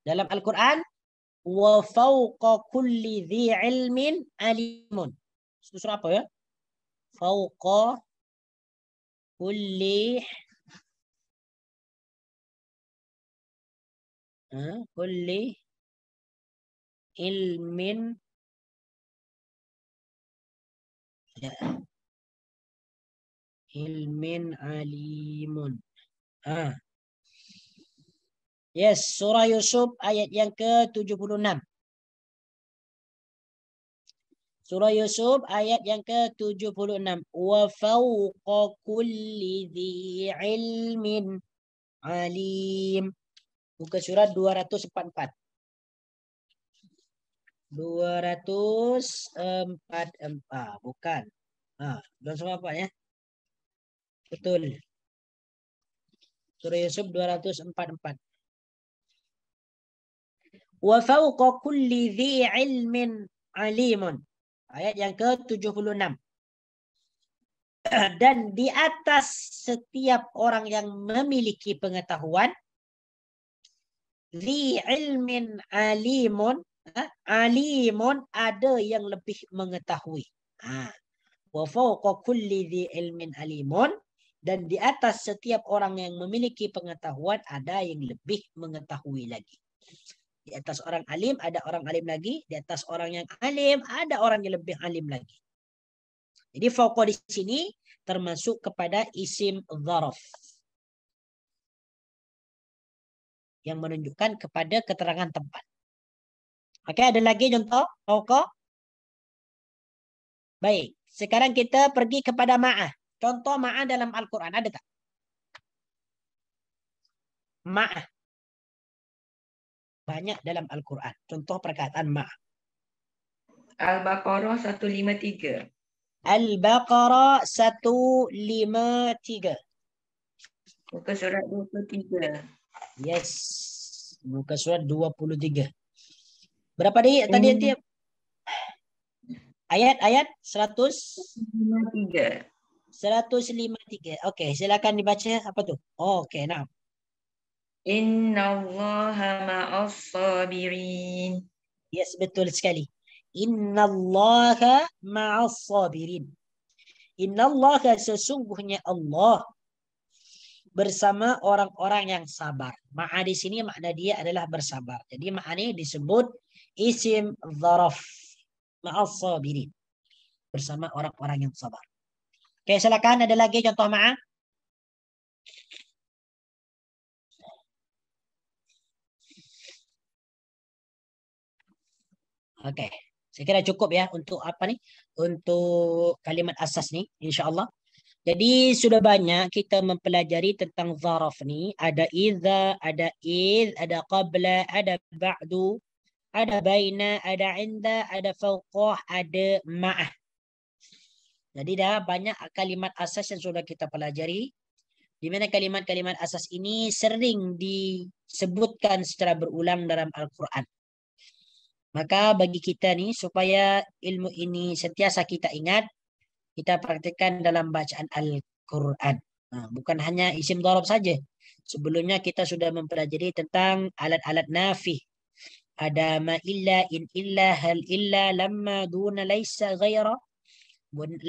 Dalam Al-Quran, wa fauqa kulli dhi ilmin alimun. Surah apa ya? Fauqa kulli kulli ilmin ilmin alimun ah yes surah yusuf ayat yang ke-76 Surah Yusuf ayat yang ke-76. Wa fawqa kulli dhi ilmin alim. Buka surat 244. 244 bukan. Ah, dan apa ya? Betul. Surah Yusuf 244. Wa fawqa kulli dhi ilmin alimun. Ayat yang ke-76. Dan di atas setiap orang yang memiliki pengetahuan, li ilmin alimun, alimun ada yang lebih mengetahui. Ha. Wa fawqa kulli dhi ilmin alimun. Dan di atas setiap orang yang memiliki pengetahuan ada yang lebih mengetahui lagi. di atas orang alim ada orang alim lagi di atas orang yang alim ada orang yang lebih alim lagi jadi fauqa di sini termasuk kepada isim dzaraf yang menunjukkan kepada keterangan tempat okey ada lagi contoh fauqa baik sekarang kita pergi kepada ma'ah contoh ma'ah dalam al-Quran ada tak ma'ah banyak dalam Al-Quran. Contoh perkataan ma. Al-Baqarah 153. Al-Baqarah 153. Muka surat 23. Yes. Muka surat 23. Berapa dia tadi Ayat-ayat 100? 153. 153. Okey, silakan dibaca apa tu? Oh, Okey, nah. Inna Allah ma'as sabirin. Yes, betul sekali. Inna Allah ma'as sabirin. Inna Allah sesungguhnya Allah bersama orang-orang yang sabar. Ma'a di sini makna dia adalah bersabar. Jadi maknanya disebut isim zaraf ma'as sabirin. Bersama orang-orang yang sabar. Oke, silakan ada lagi contoh ma'a? Okey. Saya kira cukup ya untuk apa ni? Untuk kalimat asas ni insya-Allah. Jadi sudah banyak kita mempelajari tentang zaraf ni, ada idza, ada id, ada qabla, ada ba'du, ada baina, ada inda, ada fauqah, ada ma'ah. Jadi dah banyak kalimat asas yang sudah kita pelajari. Di mana kalimat-kalimat asas ini sering disebutkan secara berulang dalam Al-Quran. Maka bagi kita nih supaya ilmu ini sentiasa kita ingat, kita praktekkan dalam bacaan Al-Quran. bukan hanya isim dorob saja. Sebelumnya kita sudah mempelajari tentang alat-alat nafi. Ada ma illa in illa hal illa lamma duna laisa ghaira.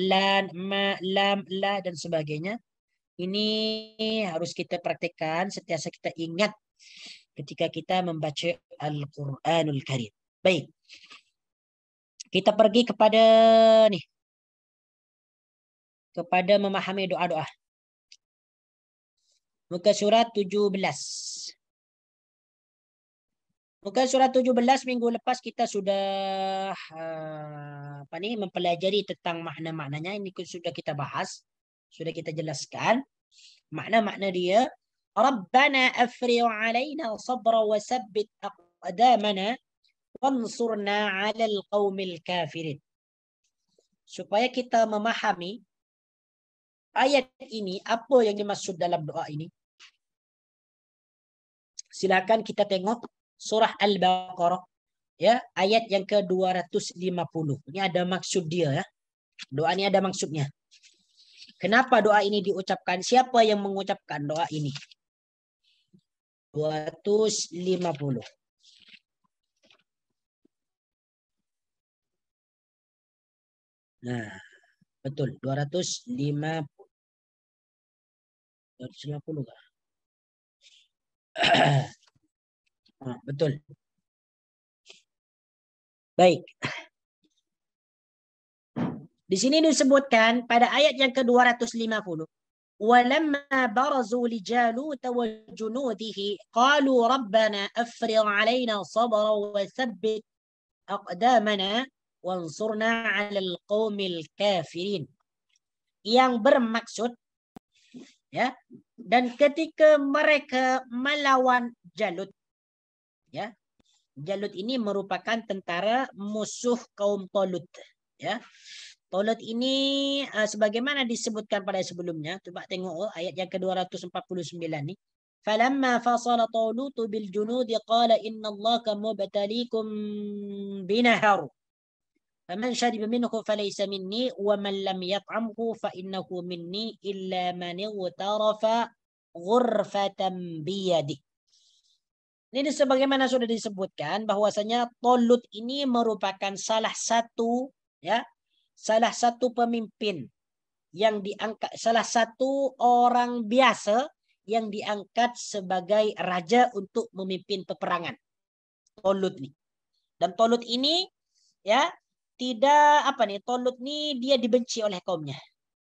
La, ma, lam, la, dan sebagainya. Ini harus kita praktekkan, setiasa kita ingat ketika kita membaca Al-Quranul Karim. Baik. Kita pergi kepada ni. Kepada memahami doa-doa. Muka surat 17. Muka surat 17 minggu lepas kita sudah ah, apa ni mempelajari tentang makna-maknanya ini sudah kita bahas, sudah kita jelaskan makna-makna dia Rabbana afriu افرغ sabra wa وثبت اقدامنا Wansurna alal qawmil kafirin. Supaya kita memahami ayat ini, apa yang dimaksud dalam doa ini. Silakan kita tengok surah Al-Baqarah ya ayat yang ke-250. Ini ada maksud dia ya. Doa ini ada maksudnya. Kenapa doa ini diucapkan? Siapa yang mengucapkan doa ini? 250. Nah, betul. 250. 250 kah? ah, betul. Baik. Di sini disebutkan pada ayat yang ke-250. ولما برزوا لجالوت وجنوده قالوا ربنا أفرغ علينا صبرا وثبت أقدامنا wansurna 'alal qaumil kafirin yang bermaksud ya dan ketika mereka melawan Jalut ya Jalut ini merupakan tentara musuh kaum Tolut ya Tolut ini uh, sebagaimana disebutkan pada sebelumnya coba tengok oh, ayat yang ke-249 ni فلما bil طالوت qala inna إن الله مبتليكم بنهر فمن شرب منه فليس مني ومن لم يطعمه فإنه مني إلا من اغترف غرفة بيده ini sebagaimana sudah disebutkan bahwasanya Tolut ini merupakan salah satu ya salah satu pemimpin yang diangkat salah satu orang biasa yang diangkat sebagai raja untuk memimpin peperangan. Tolut nih. Dan Tolut ini ya tidak apa nih Tolut nih dia dibenci oleh kaumnya.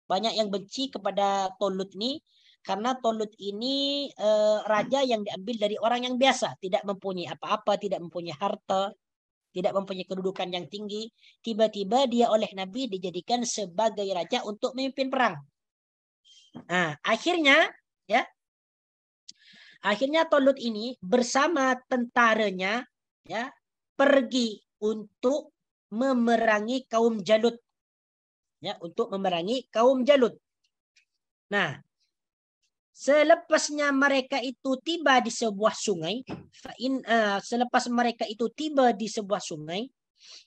Banyak yang benci kepada Tolut nih karena Tolut ini e, raja yang diambil dari orang yang biasa, tidak mempunyai apa-apa, tidak mempunyai harta, tidak mempunyai kedudukan yang tinggi. Tiba-tiba dia oleh Nabi dijadikan sebagai raja untuk memimpin perang. Nah, akhirnya ya akhirnya Tolut ini bersama tentaranya ya pergi untuk memerangi kaum Jalut. Ya, untuk memerangi kaum Jalut. Nah, selepasnya mereka itu tiba di sebuah sungai, in, uh, selepas mereka itu tiba di sebuah sungai,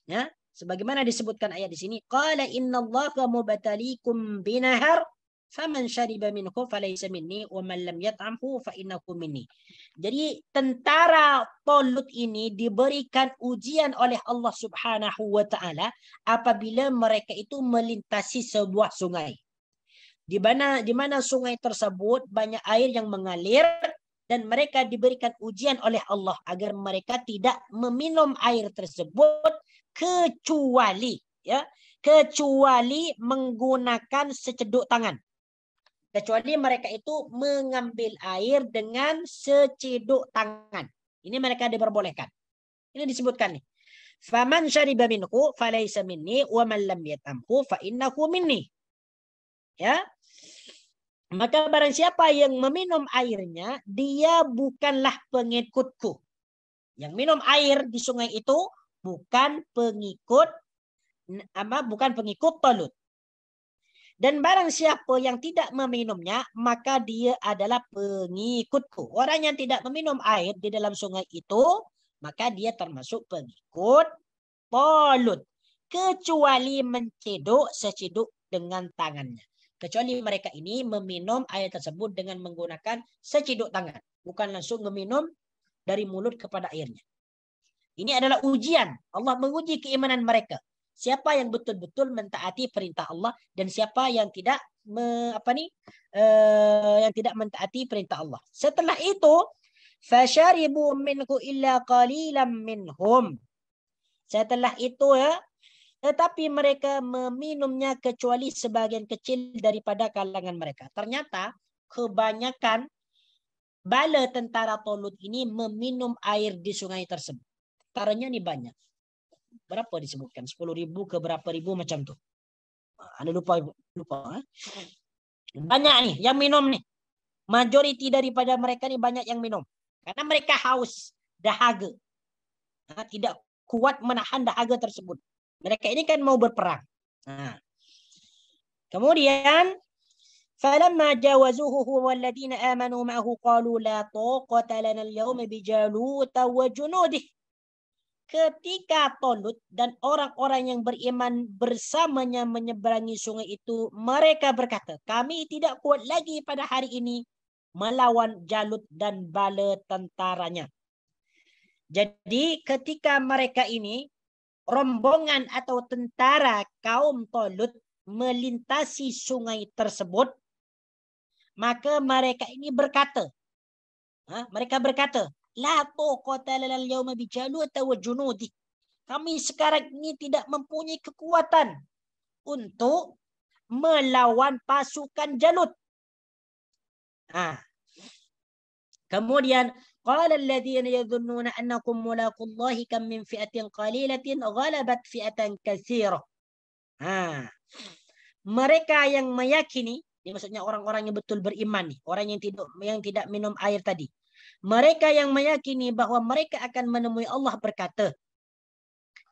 ya, sebagaimana disebutkan ayat di sini, qala innallaha mubtaliikum binahar faman syariba minhu falaysa minni wa man lam yat'amhu fa innahu minni. Jadi tentara Tolut ini diberikan ujian oleh Allah Subhanahu wa taala apabila mereka itu melintasi sebuah sungai. Di mana di mana sungai tersebut banyak air yang mengalir dan mereka diberikan ujian oleh Allah agar mereka tidak meminum air tersebut kecuali ya kecuali menggunakan seceduk tangan kecuali mereka itu mengambil air dengan seciduk tangan. Ini mereka diperbolehkan. Ini disebutkan nih. Faman syariba minku falaysa minni wa man lam yatamku fa innahu minni. Ya. Maka barang siapa yang meminum airnya, dia bukanlah pengikutku. Yang minum air di sungai itu bukan pengikut apa bukan pengikut Talut. Dan barang siapa yang tidak meminumnya, maka dia adalah pengikutku. Orang yang tidak meminum air di dalam sungai itu, maka dia termasuk pengikut Polut. Kecuali menceduk seciduk dengan tangannya. Kecuali mereka ini meminum air tersebut dengan menggunakan seciduk tangan. Bukan langsung meminum dari mulut kepada airnya. Ini adalah ujian. Allah menguji keimanan mereka siapa yang betul-betul mentaati perintah Allah dan siapa yang tidak me, apa nih eh, yang tidak mentaati perintah Allah. Setelah itu fasyaribu minhu illa qalilan minhum. Setelah itu ya tetapi mereka meminumnya kecuali sebagian kecil daripada kalangan mereka. Ternyata kebanyakan bala tentara Tolut ini meminum air di sungai tersebut. Taranya ini banyak berapa disebutkan? 10 ribu ke berapa ribu macam tu. Ah, ada lupa lupa. Eh? Banyak nih yang minum nih. Majoriti daripada mereka ni banyak yang minum. Karena mereka haus, dahaga. Nah, tidak kuat menahan dahaga tersebut. Mereka ini kan mau berperang. Kemudian فلما جاوزوه هو والذين آمنوا معه قالوا لا طاقة لنا ketika Tolut dan orang-orang yang beriman bersamanya menyeberangi sungai itu, mereka berkata, kami tidak kuat lagi pada hari ini melawan Jalut dan bala tentaranya. Jadi ketika mereka ini, rombongan atau tentara kaum Tolut melintasi sungai tersebut, maka mereka ini berkata, ha? mereka berkata, La tuqata lal yauma bi Jalut wa junudi. Kami sekarang ini tidak mempunyai kekuatan untuk melawan pasukan Jalut. Ah. Kemudian قال الذين يظنون أنكم ملاق الله كم من فئة قليلة غلبت فئة كثيرة mereka yang meyakini ini maksudnya orang-orang yang betul beriman nih orang yang tidak yang tidak minum air tadi mereka yang meyakini bahwa mereka akan menemui Allah berkata,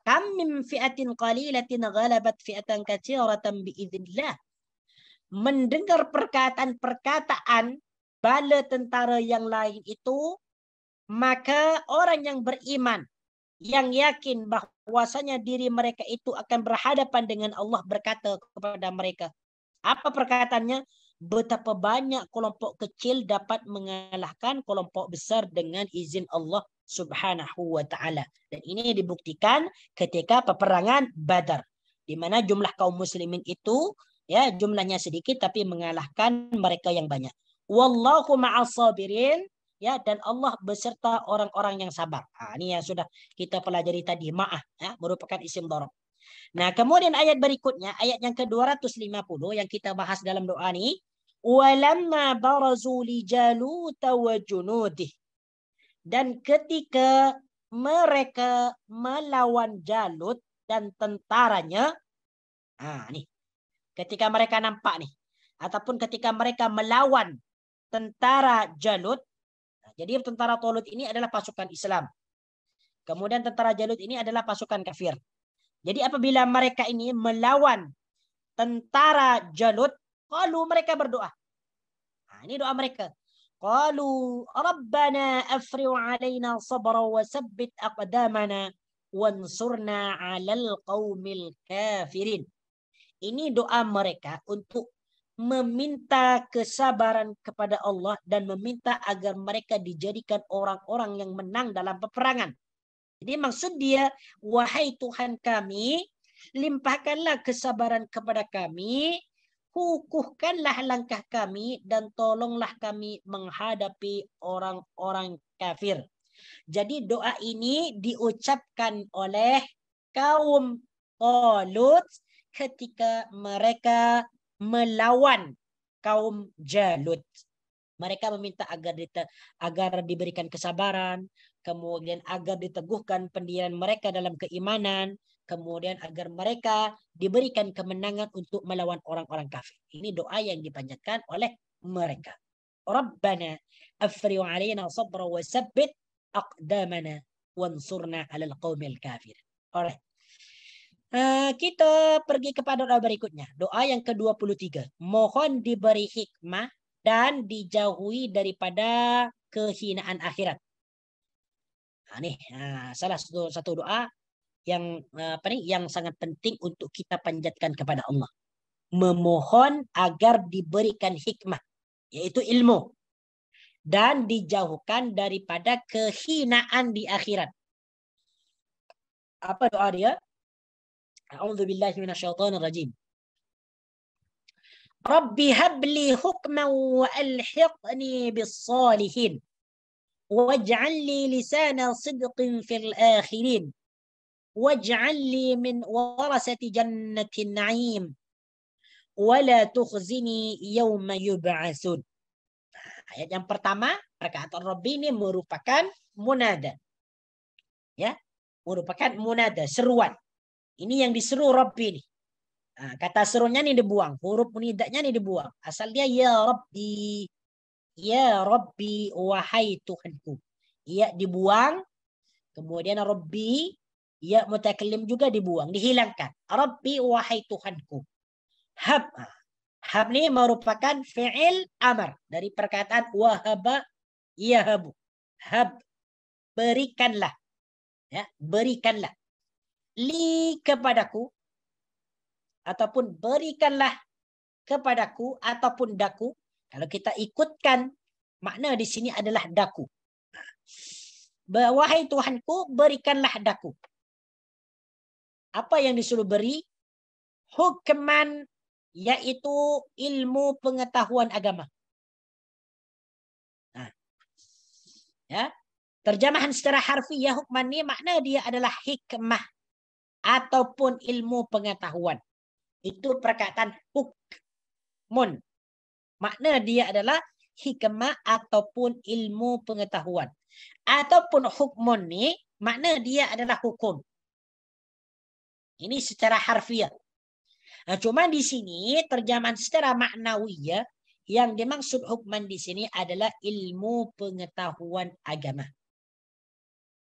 Kam min fi'atin qalilatin ghalabat fi'atan katsiratan biidznillah. Mendengar perkataan-perkataan bala tentara yang lain itu, maka orang yang beriman yang yakin bahwasanya diri mereka itu akan berhadapan dengan Allah berkata kepada mereka. Apa perkataannya? betapa banyak kelompok kecil dapat mengalahkan kelompok besar dengan izin Allah Subhanahu wa taala. Dan ini dibuktikan ketika peperangan Badar di mana jumlah kaum muslimin itu ya jumlahnya sedikit tapi mengalahkan mereka yang banyak. Wallahu ma'as sabirin ya dan Allah beserta orang-orang yang sabar. Nah, ini yang sudah kita pelajari tadi ma'ah ya, merupakan isim dorong. Nah, kemudian ayat berikutnya ayat yang ke-250 yang kita bahas dalam doa ini walamma barazu li jaluta Dan ketika mereka melawan Jalut dan tentaranya, ah nih, ketika mereka nampak nih, ataupun ketika mereka melawan tentara Jalut, nah, jadi tentara Tolut ini adalah pasukan Islam. Kemudian tentara Jalut ini adalah pasukan kafir. Jadi apabila mereka ini melawan tentara Jalut, Qalu mereka berdoa. Nah, ini doa mereka. Qalu rabbana afri'u alaina sabra wa sabbit aqdamana wansurna 'alal qaumil kafirin. Ini doa mereka untuk meminta kesabaran kepada Allah dan meminta agar mereka dijadikan orang-orang yang menang dalam peperangan. Jadi maksud dia, wahai Tuhan kami, limpahkanlah kesabaran kepada kami kukuhkanlah langkah kami dan tolonglah kami menghadapi orang-orang kafir. Jadi doa ini diucapkan oleh kaum Talut ketika mereka melawan kaum Jalut. Mereka meminta agar agar diberikan kesabaran, kemudian agar diteguhkan pendirian mereka dalam keimanan, kemudian agar mereka diberikan kemenangan untuk melawan orang-orang kafir. Ini doa yang dipanjatkan oleh mereka. Rabbana afriu alaina sabra wa sabbit aqdamana wansurna alal qawmil kafir. Oleh. Uh, kita pergi kepada doa berikutnya. Doa yang ke-23. Mohon diberi hikmah dan dijauhi daripada kehinaan akhirat. Nah, nih, ah, uh, salah satu, satu doa yang eh, apa nih yang sangat penting untuk kita panjatkan kepada Allah. Memohon agar diberikan hikmah yaitu ilmu dan dijauhkan daripada kehinaan di akhirat. Apa doa dia? A'udzu billahi minasyaitonir rajim. Rabbi habli hukman wa alhiqni bis salihin. Waj'al li lisana sidqin fil akhirin waj'alli min warasati jannatin na'im wala tukhzini yawma yub'atsun. Nah, ayat yang pertama, perkataan Rabbi ini merupakan munada. Ya, merupakan munada, seruan. Ini yang diseru Rabbi ini. Nah, kata serunya ini dibuang, huruf munidaknya ini dibuang. Asalnya ya Rabbi, ya Rabbi wahai Tuhanku. ya dibuang, kemudian Rabbi Ya mutakallim juga dibuang, dihilangkan. Rabbi wahai Tuhanku. Hab. Ah, hab ini merupakan fi'il amar. Dari perkataan wahaba yahabu. Hab. Berikanlah. Ya, berikanlah. Li kepadaku. Ataupun berikanlah kepadaku ataupun daku. Kalau kita ikutkan makna di sini adalah daku. Wahai Tuhanku, berikanlah daku. Apa yang disuruh beri? Hukman yaitu ilmu pengetahuan agama. Nah. Ya. Terjemahan secara harfiah ya, hukman ini makna dia adalah hikmah ataupun ilmu pengetahuan. Itu perkataan hukmun. Makna dia adalah hikmah ataupun ilmu pengetahuan. Ataupun hukmun ni makna dia adalah hukum. Ini secara harfiah. Nah, cuma di sini terjemahan secara maknawi ya, yang dimaksud hukman di sini adalah ilmu pengetahuan agama.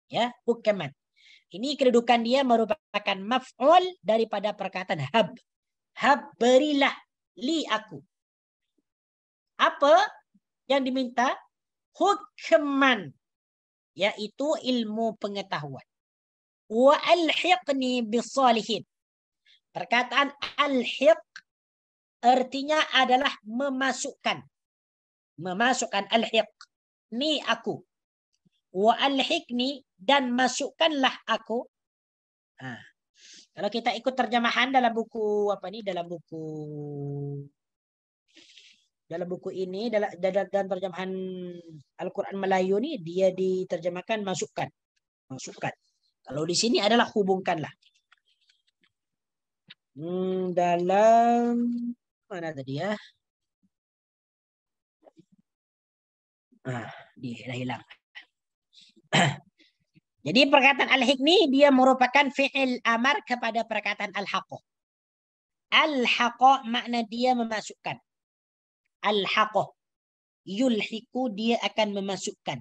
Ya, hukman. Ini kedudukan dia merupakan maf'ul daripada perkataan hab. Hab berilah li aku. Apa yang diminta? Hukman. Yaitu ilmu pengetahuan wa alhiqni bisolihin. Perkataan alhiq artinya adalah memasukkan. Memasukkan alhiq. Ni aku. Wa alhiqni dan masukkanlah aku. Nah, kalau kita ikut terjemahan dalam buku apa nih dalam buku dalam buku ini dalam dalam terjemahan Al-Qur'an Melayu ini dia diterjemahkan masukkan. Masukkan. Kalau di sini adalah hubungkanlah. Hmm, dalam mana tadi ya? Ah, dia hilang. Jadi perkataan al hikni dia merupakan fi'il amar kepada perkataan al-haqo. Al-haqo makna dia memasukkan. Al-haqo. Yulhiku dia akan memasukkan.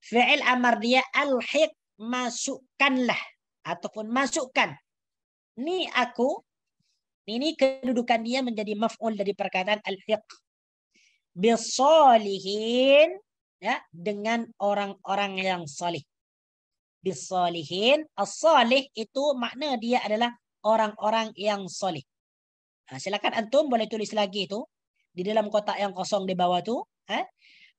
Fi'il amar dia al-hik masukkanlah ataupun masukkan. Ni aku, ini kedudukan dia menjadi maf'ul dari perkataan al-hiq. Bisolihin, ya, dengan orang-orang yang salih. Bisolihin, as-salih itu makna dia adalah orang-orang yang salih. Nah, silakan antum boleh tulis lagi itu di dalam kotak yang kosong di bawah tuh. Eh?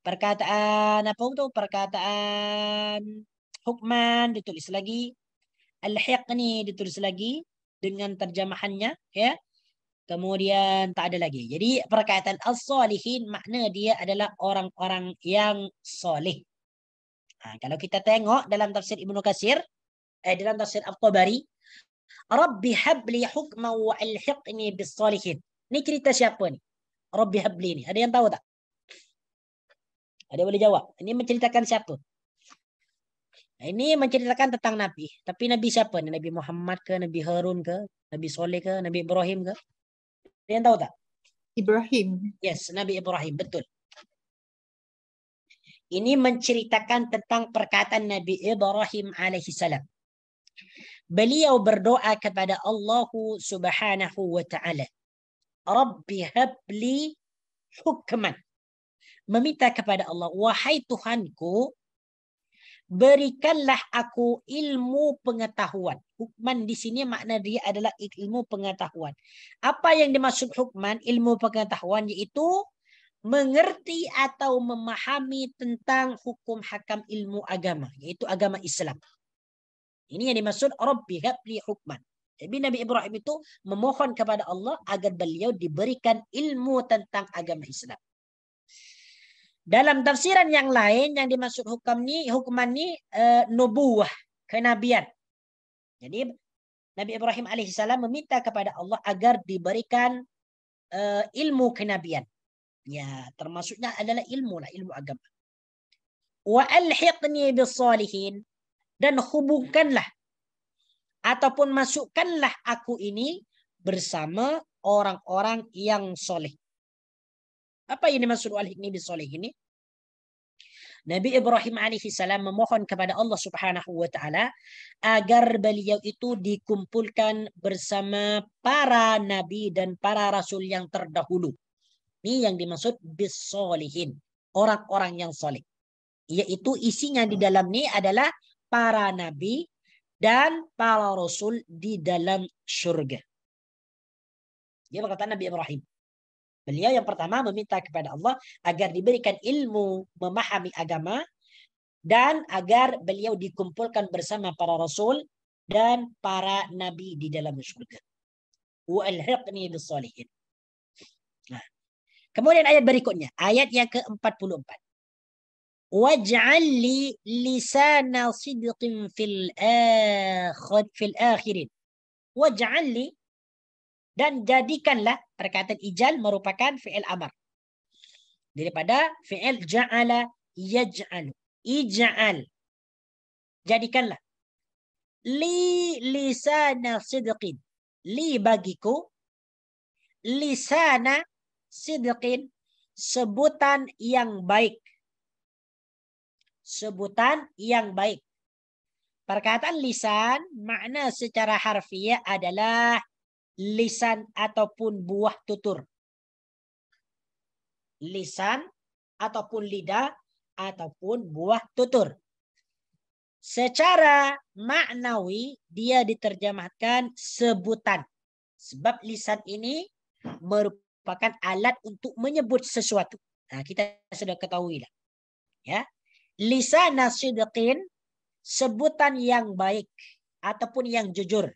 Perkataan apa itu? Perkataan hukman ditulis lagi al ni ditulis lagi dengan terjemahannya ya Kemudian tak ada lagi. Jadi perkataan as-solihin makna dia adalah orang-orang yang soleh. kalau kita tengok dalam tafsir Ibnu Katsir eh, dalam tafsir Al-Tabari, Rabbi habli hukma wa alhiqni bis solihin. ni cerita siapa ni? Rabbi habli ni. Ada yang tahu tak? Ada yang boleh jawab. Ini menceritakan siapa? Nah, ini menceritakan tentang Nabi. Tapi Nabi siapa? Nabi Muhammad ke? Nabi Harun ke? Nabi Soleh ke? Nabi Ibrahim ke? Ada yang tahu tak? Ibrahim. Yes, Nabi Ibrahim. Betul. Ini menceritakan tentang perkataan Nabi Ibrahim alaihissalam. Beliau berdoa kepada Allah subhanahu wa ta'ala. Rabbi habli hukman. Meminta kepada Allah, wahai Tuhanku, berikanlah aku ilmu pengetahuan. Hukman di sini makna dia adalah ilmu pengetahuan. Apa yang dimaksud hukman? Ilmu pengetahuan yaitu mengerti atau memahami tentang hukum hakam ilmu agama, yaitu agama Islam. Ini yang dimaksud Rabbi habli hukman. Jadi Nabi Ibrahim itu memohon kepada Allah agar beliau diberikan ilmu tentang agama Islam. Dalam tafsiran yang lain yang dimaksud hukum ni, hukuman ni uh, eh, nubuah, kenabian. Jadi Nabi Ibrahim alaihissalam meminta kepada Allah agar diberikan uh, ilmu kenabian. Ya, termasuknya adalah ilmu lah, ilmu agama. Wa alhiqni bis dan hubungkanlah ataupun masukkanlah aku ini bersama orang-orang yang soleh. Apa yang dimaksud wal hikmi bisoleh ini? Nabi Ibrahim alaihi salam memohon kepada Allah subhanahu wa ta'ala agar beliau itu dikumpulkan bersama para nabi dan para rasul yang terdahulu. Ini yang dimaksud bisolehin. Orang-orang yang soleh. Yaitu isinya di dalam ini adalah para nabi dan para rasul di dalam surga. Dia berkata Nabi Ibrahim. Beliau yang pertama meminta kepada Allah agar diberikan ilmu memahami agama dan agar beliau dikumpulkan bersama para rasul dan para nabi di dalam surga. Nah. Kemudian ayat berikutnya, ayat yang ke-44. Waj'al li lisana sidqin fil akhir fil akhirin. Waj'al li dan jadikanlah perkataan ijal merupakan fi'il amar. Daripada fi'il ja'ala yaj'alu. Ija'al. Jadikanlah. Li lisana sidqin. Li bagiku. Lisana sidqin. Sebutan yang baik. Sebutan yang baik. Perkataan lisan makna secara harfiah adalah lisan ataupun buah tutur. Lisan ataupun lidah ataupun buah tutur. Secara maknawi dia diterjemahkan sebutan. Sebab lisan ini merupakan alat untuk menyebut sesuatu. Nah, kita sudah ketahui lah. Ya. Lisan nasidqin sebutan yang baik ataupun yang jujur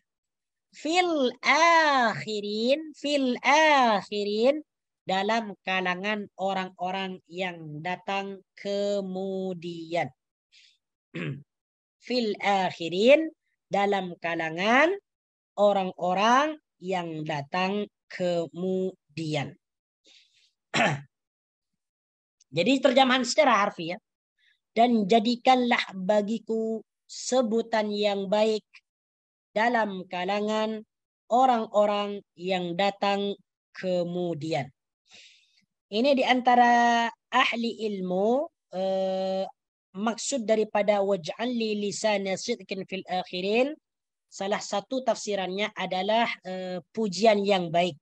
fil akhirin fil akhirin dalam kalangan orang-orang yang datang kemudian fil akhirin dalam kalangan orang-orang yang datang kemudian jadi terjemahan secara harfiah ya. dan jadikanlah bagiku sebutan yang baik dalam kalangan orang-orang yang datang kemudian. Ini di antara ahli ilmu eh, maksud daripada waj'alli lisana sidqin fil akhirin salah satu tafsirannya adalah eh, pujian yang baik.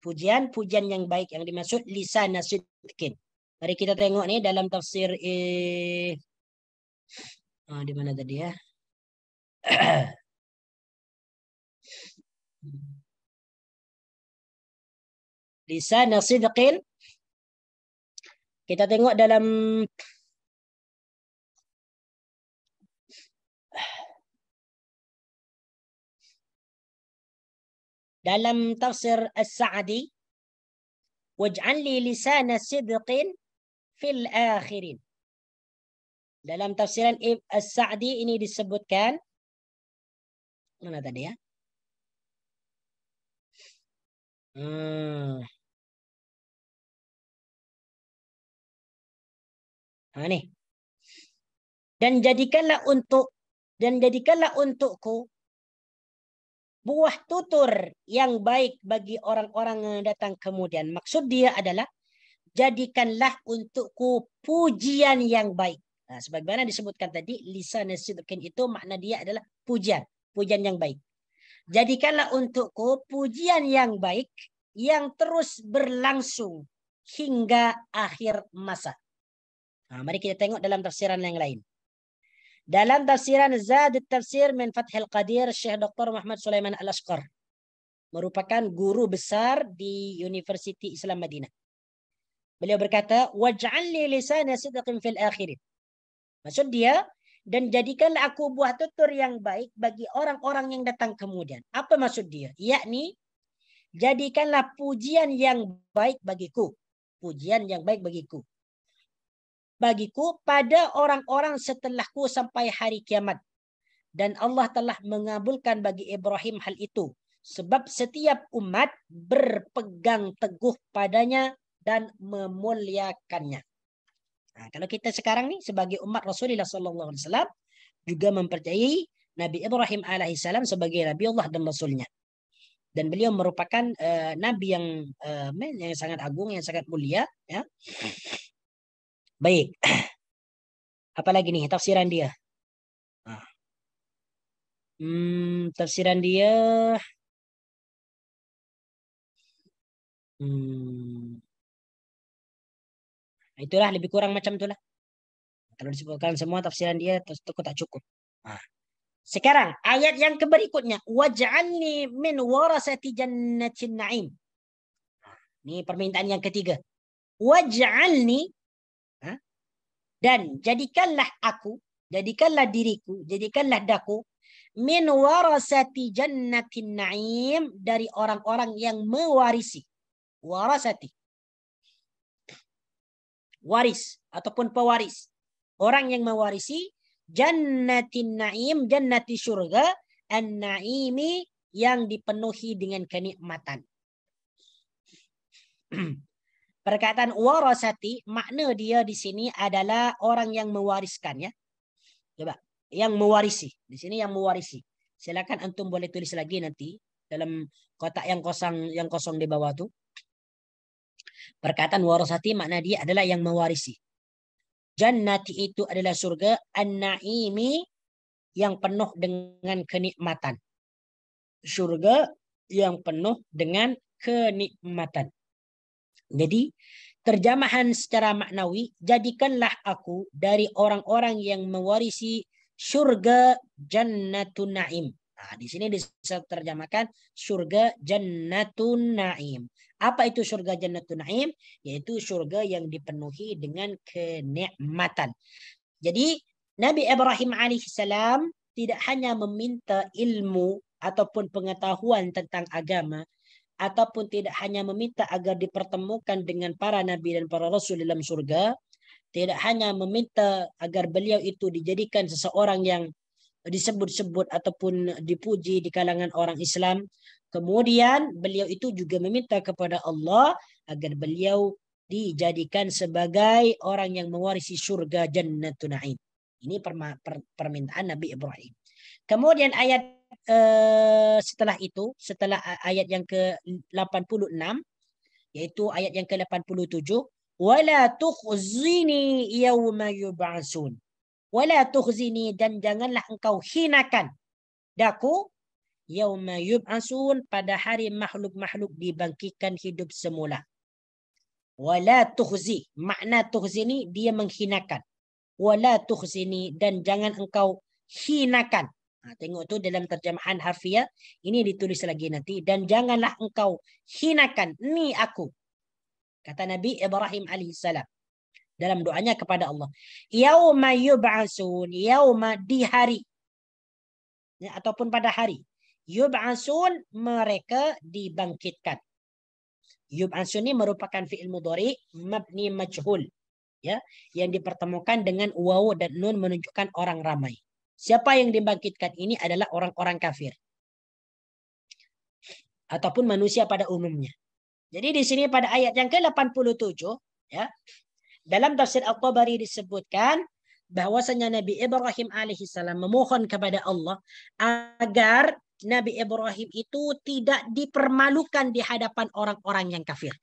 Pujian-pujian yang baik yang dimaksud lisana sidqin. Mari kita tengok nih dalam tafsir eh, oh, di mana tadi ya? lisan sidqin kita tengok dalam dalam tafsir As-Sa'di waj'al li lisana sidqin fil akhirin dalam tafsiran As-Sa'di ini disebutkan Mana tadi ya? Hmm. Nah, nih. Dan jadikanlah untuk dan jadikanlah untukku buah tutur yang baik bagi orang-orang yang datang kemudian. Maksud dia adalah jadikanlah untukku pujian yang baik. Nah, sebagaimana disebutkan tadi, lisan sidqin itu makna dia adalah pujian pujian yang baik. Jadikanlah untukku pujian yang baik yang terus berlangsung hingga akhir masa. Nah, mari kita tengok dalam tafsiran yang lain. Dalam tafsiran Zad Tafsir min Fathil Qadir Syekh Dr. Muhammad Sulaiman Al-Asqar merupakan guru besar di University Islam Madinah. Beliau berkata, "Waj'alni lisana sidqin fil akhirin." Maksud dia, dan jadikanlah aku buah tutur yang baik bagi orang-orang yang datang kemudian. Apa maksud dia? Yakni jadikanlah pujian yang baik bagiku. Pujian yang baik bagiku. Bagiku pada orang-orang setelahku sampai hari kiamat. Dan Allah telah mengabulkan bagi Ibrahim hal itu. Sebab setiap umat berpegang teguh padanya dan memuliakannya. Nah, kalau kita sekarang nih sebagai umat Rasulullah Sallallahu Alaihi Wasallam juga mempercayai Nabi Ibrahim alaihissalam sebagai Nabi Allah dan Rasulnya. Dan beliau merupakan uh, Nabi yang uh, yang sangat agung, yang sangat mulia. Ya. Baik. Apalagi nih tafsiran dia. Ah. Hmm, tafsiran dia. Hmm, Nah, itulah lebih kurang macam itulah. Kalau disebutkan semua tafsiran dia itu tak cukup. Nah. Sekarang ayat yang berikutnya waj'alni min warasati jannatin na'im. Ini permintaan yang ketiga. Waj'alni ah, dan jadikanlah aku, jadikanlah diriku, jadikanlah daku min warasati jannatin na'im dari orang-orang yang mewarisi warasati waris ataupun pewaris. Orang yang mewarisi jannatin naim, jannati surga, an-naimi yang dipenuhi dengan kenikmatan. Perkataan warasati makna dia di sini adalah orang yang mewariskan ya. Coba, yang mewarisi. Di sini yang mewarisi. Silakan antum boleh tulis lagi nanti dalam kotak yang kosong yang kosong di bawah tuh. Perkataan warasati makna dia adalah yang mewarisi. Jannati itu adalah surga an-naimi yang penuh dengan kenikmatan. Surga yang penuh dengan kenikmatan. Jadi terjemahan secara maknawi, jadikanlah aku dari orang-orang yang mewarisi surga jannatun naim. Nah, di sini diterjemahkan surga jannatun naim. Apa itu surga jannatun naim? Yaitu surga yang dipenuhi dengan kenikmatan. Jadi Nabi Ibrahim alaihissalam tidak hanya meminta ilmu ataupun pengetahuan tentang agama ataupun tidak hanya meminta agar dipertemukan dengan para nabi dan para rasul dalam surga, tidak hanya meminta agar beliau itu dijadikan seseorang yang disebut-sebut ataupun dipuji di kalangan orang Islam. Kemudian beliau itu juga meminta kepada Allah agar beliau dijadikan sebagai orang yang mewarisi surga jannatun na'im. Ini permintaan Nabi Ibrahim. Kemudian ayat uh, setelah itu, setelah ayat yang ke-86 yaitu ayat yang ke-87 wala tukhzini yawma yub'asun wala tuhzini dan janganlah engkau hinakan daku yauma yub'asun pada hari makhluk-makhluk dibangkitkan hidup semula wala tuhzi makna tuhzini dia menghinakan wala tuhzini dan jangan engkau hinakan ha, tengok tu dalam terjemahan harfiah ini ditulis lagi nanti dan janganlah engkau hinakan ni aku kata nabi Ibrahim alaihissalam dalam doanya kepada Allah. Yauma yub'asun, yauma di hari ya, ataupun pada hari. Yub'asun mereka dibangkitkan. Yub'asun ini merupakan fi'il mudhari mabni majhul ya yang dipertemukan dengan waw dan nun menunjukkan orang ramai. Siapa yang dibangkitkan ini adalah orang-orang kafir ataupun manusia pada umumnya. Jadi di sini pada ayat yang ke-87 ya dalam tafsir al tabari disebutkan bahwasanya Nabi Ibrahim alaihissalam memohon kepada Allah agar Nabi Ibrahim itu tidak dipermalukan di hadapan orang-orang yang kafir.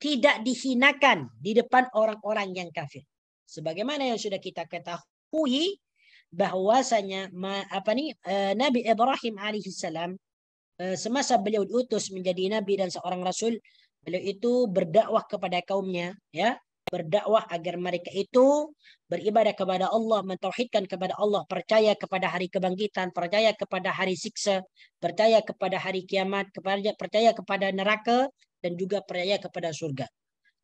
Tidak dihinakan di depan orang-orang yang kafir. Sebagaimana yang sudah kita ketahui bahwasanya apa nih eh, Nabi Ibrahim alaihissalam eh, semasa beliau diutus menjadi nabi dan seorang rasul beliau itu berdakwah kepada kaumnya ya berdakwah agar mereka itu beribadah kepada Allah, mentauhidkan kepada Allah, percaya kepada hari kebangkitan, percaya kepada hari siksa, percaya kepada hari kiamat, kepada percaya kepada neraka dan juga percaya kepada surga.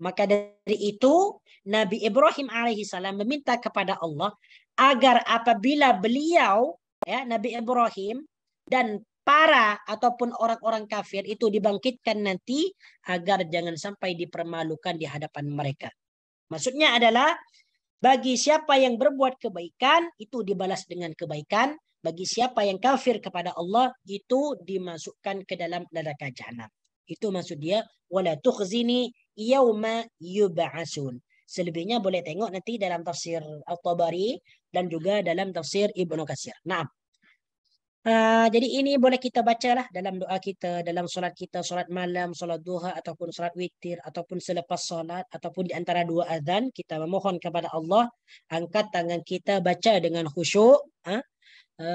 Maka dari itu Nabi Ibrahim alaihissalam meminta kepada Allah agar apabila beliau ya Nabi Ibrahim dan para ataupun orang-orang kafir itu dibangkitkan nanti agar jangan sampai dipermalukan di hadapan mereka. Maksudnya adalah bagi siapa yang berbuat kebaikan itu dibalas dengan kebaikan, bagi siapa yang kafir kepada Allah itu dimasukkan ke dalam neraka jahanam. Itu maksud dia wala tukhzini yauma yub'asun. Selebihnya boleh tengok nanti dalam tafsir Al-Tabari dan juga dalam tafsir Ibnu Katsir. Naam. Uh, jadi ini boleh kita baca lah dalam doa kita, dalam solat kita, solat malam, solat duha, ataupun solat witir, ataupun selepas solat, ataupun di antara dua azan, kita memohon kepada Allah, angkat tangan kita, baca dengan khusyuk, uh,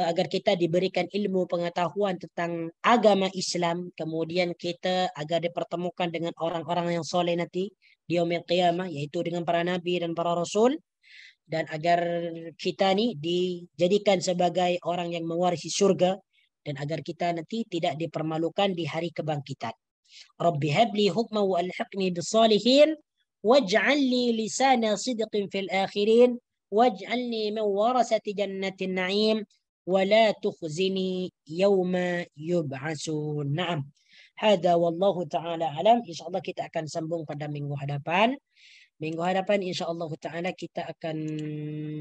agar kita diberikan ilmu pengetahuan tentang agama Islam, kemudian kita agar dipertemukan dengan orang-orang yang soleh nanti, di umil qiyamah, yaitu dengan para nabi dan para rasul, dan agar kita nih dijadikan sebagai orang yang mewarisi surga dan agar kita nanti tidak dipermalukan di hari kebangkitan. Rabbi habli hukma wa alhiqni bisalihin waj'alni lisana sidqin fil akhirin waj'alni min warasati jannatin na'im wa la tukhzini yawma yub'asun. Naam. Hada wallahu taala alam. Insyaallah kita akan sambung pada minggu hadapan. Minggu hadapan insya-Allah taala kita akan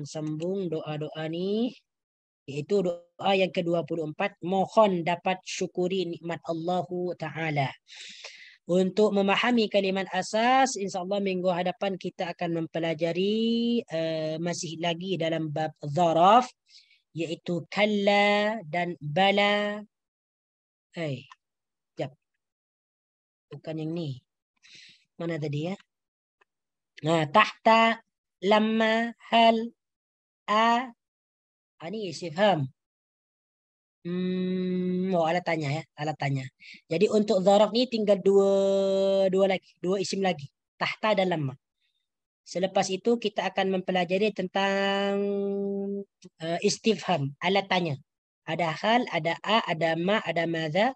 sambung doa-doa ni iaitu doa yang ke-24 mohon dapat syukuri nikmat Allah taala. Untuk memahami kalimat asas insya-Allah minggu hadapan kita akan mempelajari uh, masih lagi dalam bab zaraf iaitu kalla dan bala. Eh. Hey, jap. Bukan yang ni. Mana tadi ya? Nah, tahta, lama hal, a. Ah, ini istifham. Hmm, oh, alat tanya ya, alat tanya. Jadi untuk zorof ini tinggal dua dua lagi, dua isim lagi, tahta dan lama Selepas itu kita akan mempelajari tentang uh, istifham, alat tanya. Ada hal, ada a, ada ma, ada madza,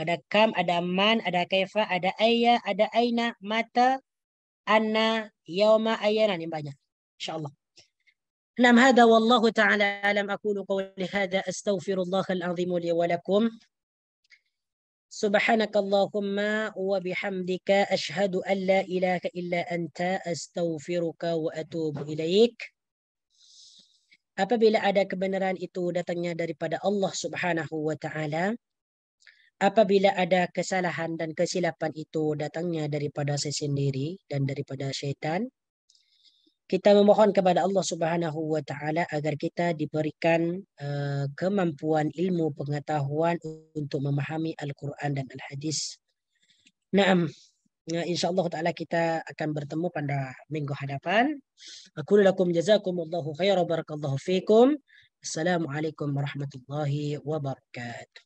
ada kam, ada man, ada kaifa, ada ayah ada aina, mata, anna yawma ayyana yang banyak insyaallah نعم هذا والله تعالى أعلم أقول قولي هذا أستغفر الله العظيم لي ولكم سبحانك اللهم وبحمدك أشهد أن لا إله إلا أنت أستغفرك وأتوب إليك Apabila ada kebenaran itu datangnya daripada Allah Subhanahu wa taala, apabila ada kesalahan dan kesilapan itu datangnya daripada saya sendiri dan daripada syaitan, kita memohon kepada Allah Subhanahu wa taala agar kita diberikan uh, kemampuan ilmu pengetahuan untuk memahami Al-Qur'an dan Al-Hadis. Naam. Nah, insyaallah taala kita akan bertemu pada minggu hadapan. Aku lakum jazakumullahu khairan barakallahu Assalamualaikum warahmatullahi wabarakatuh.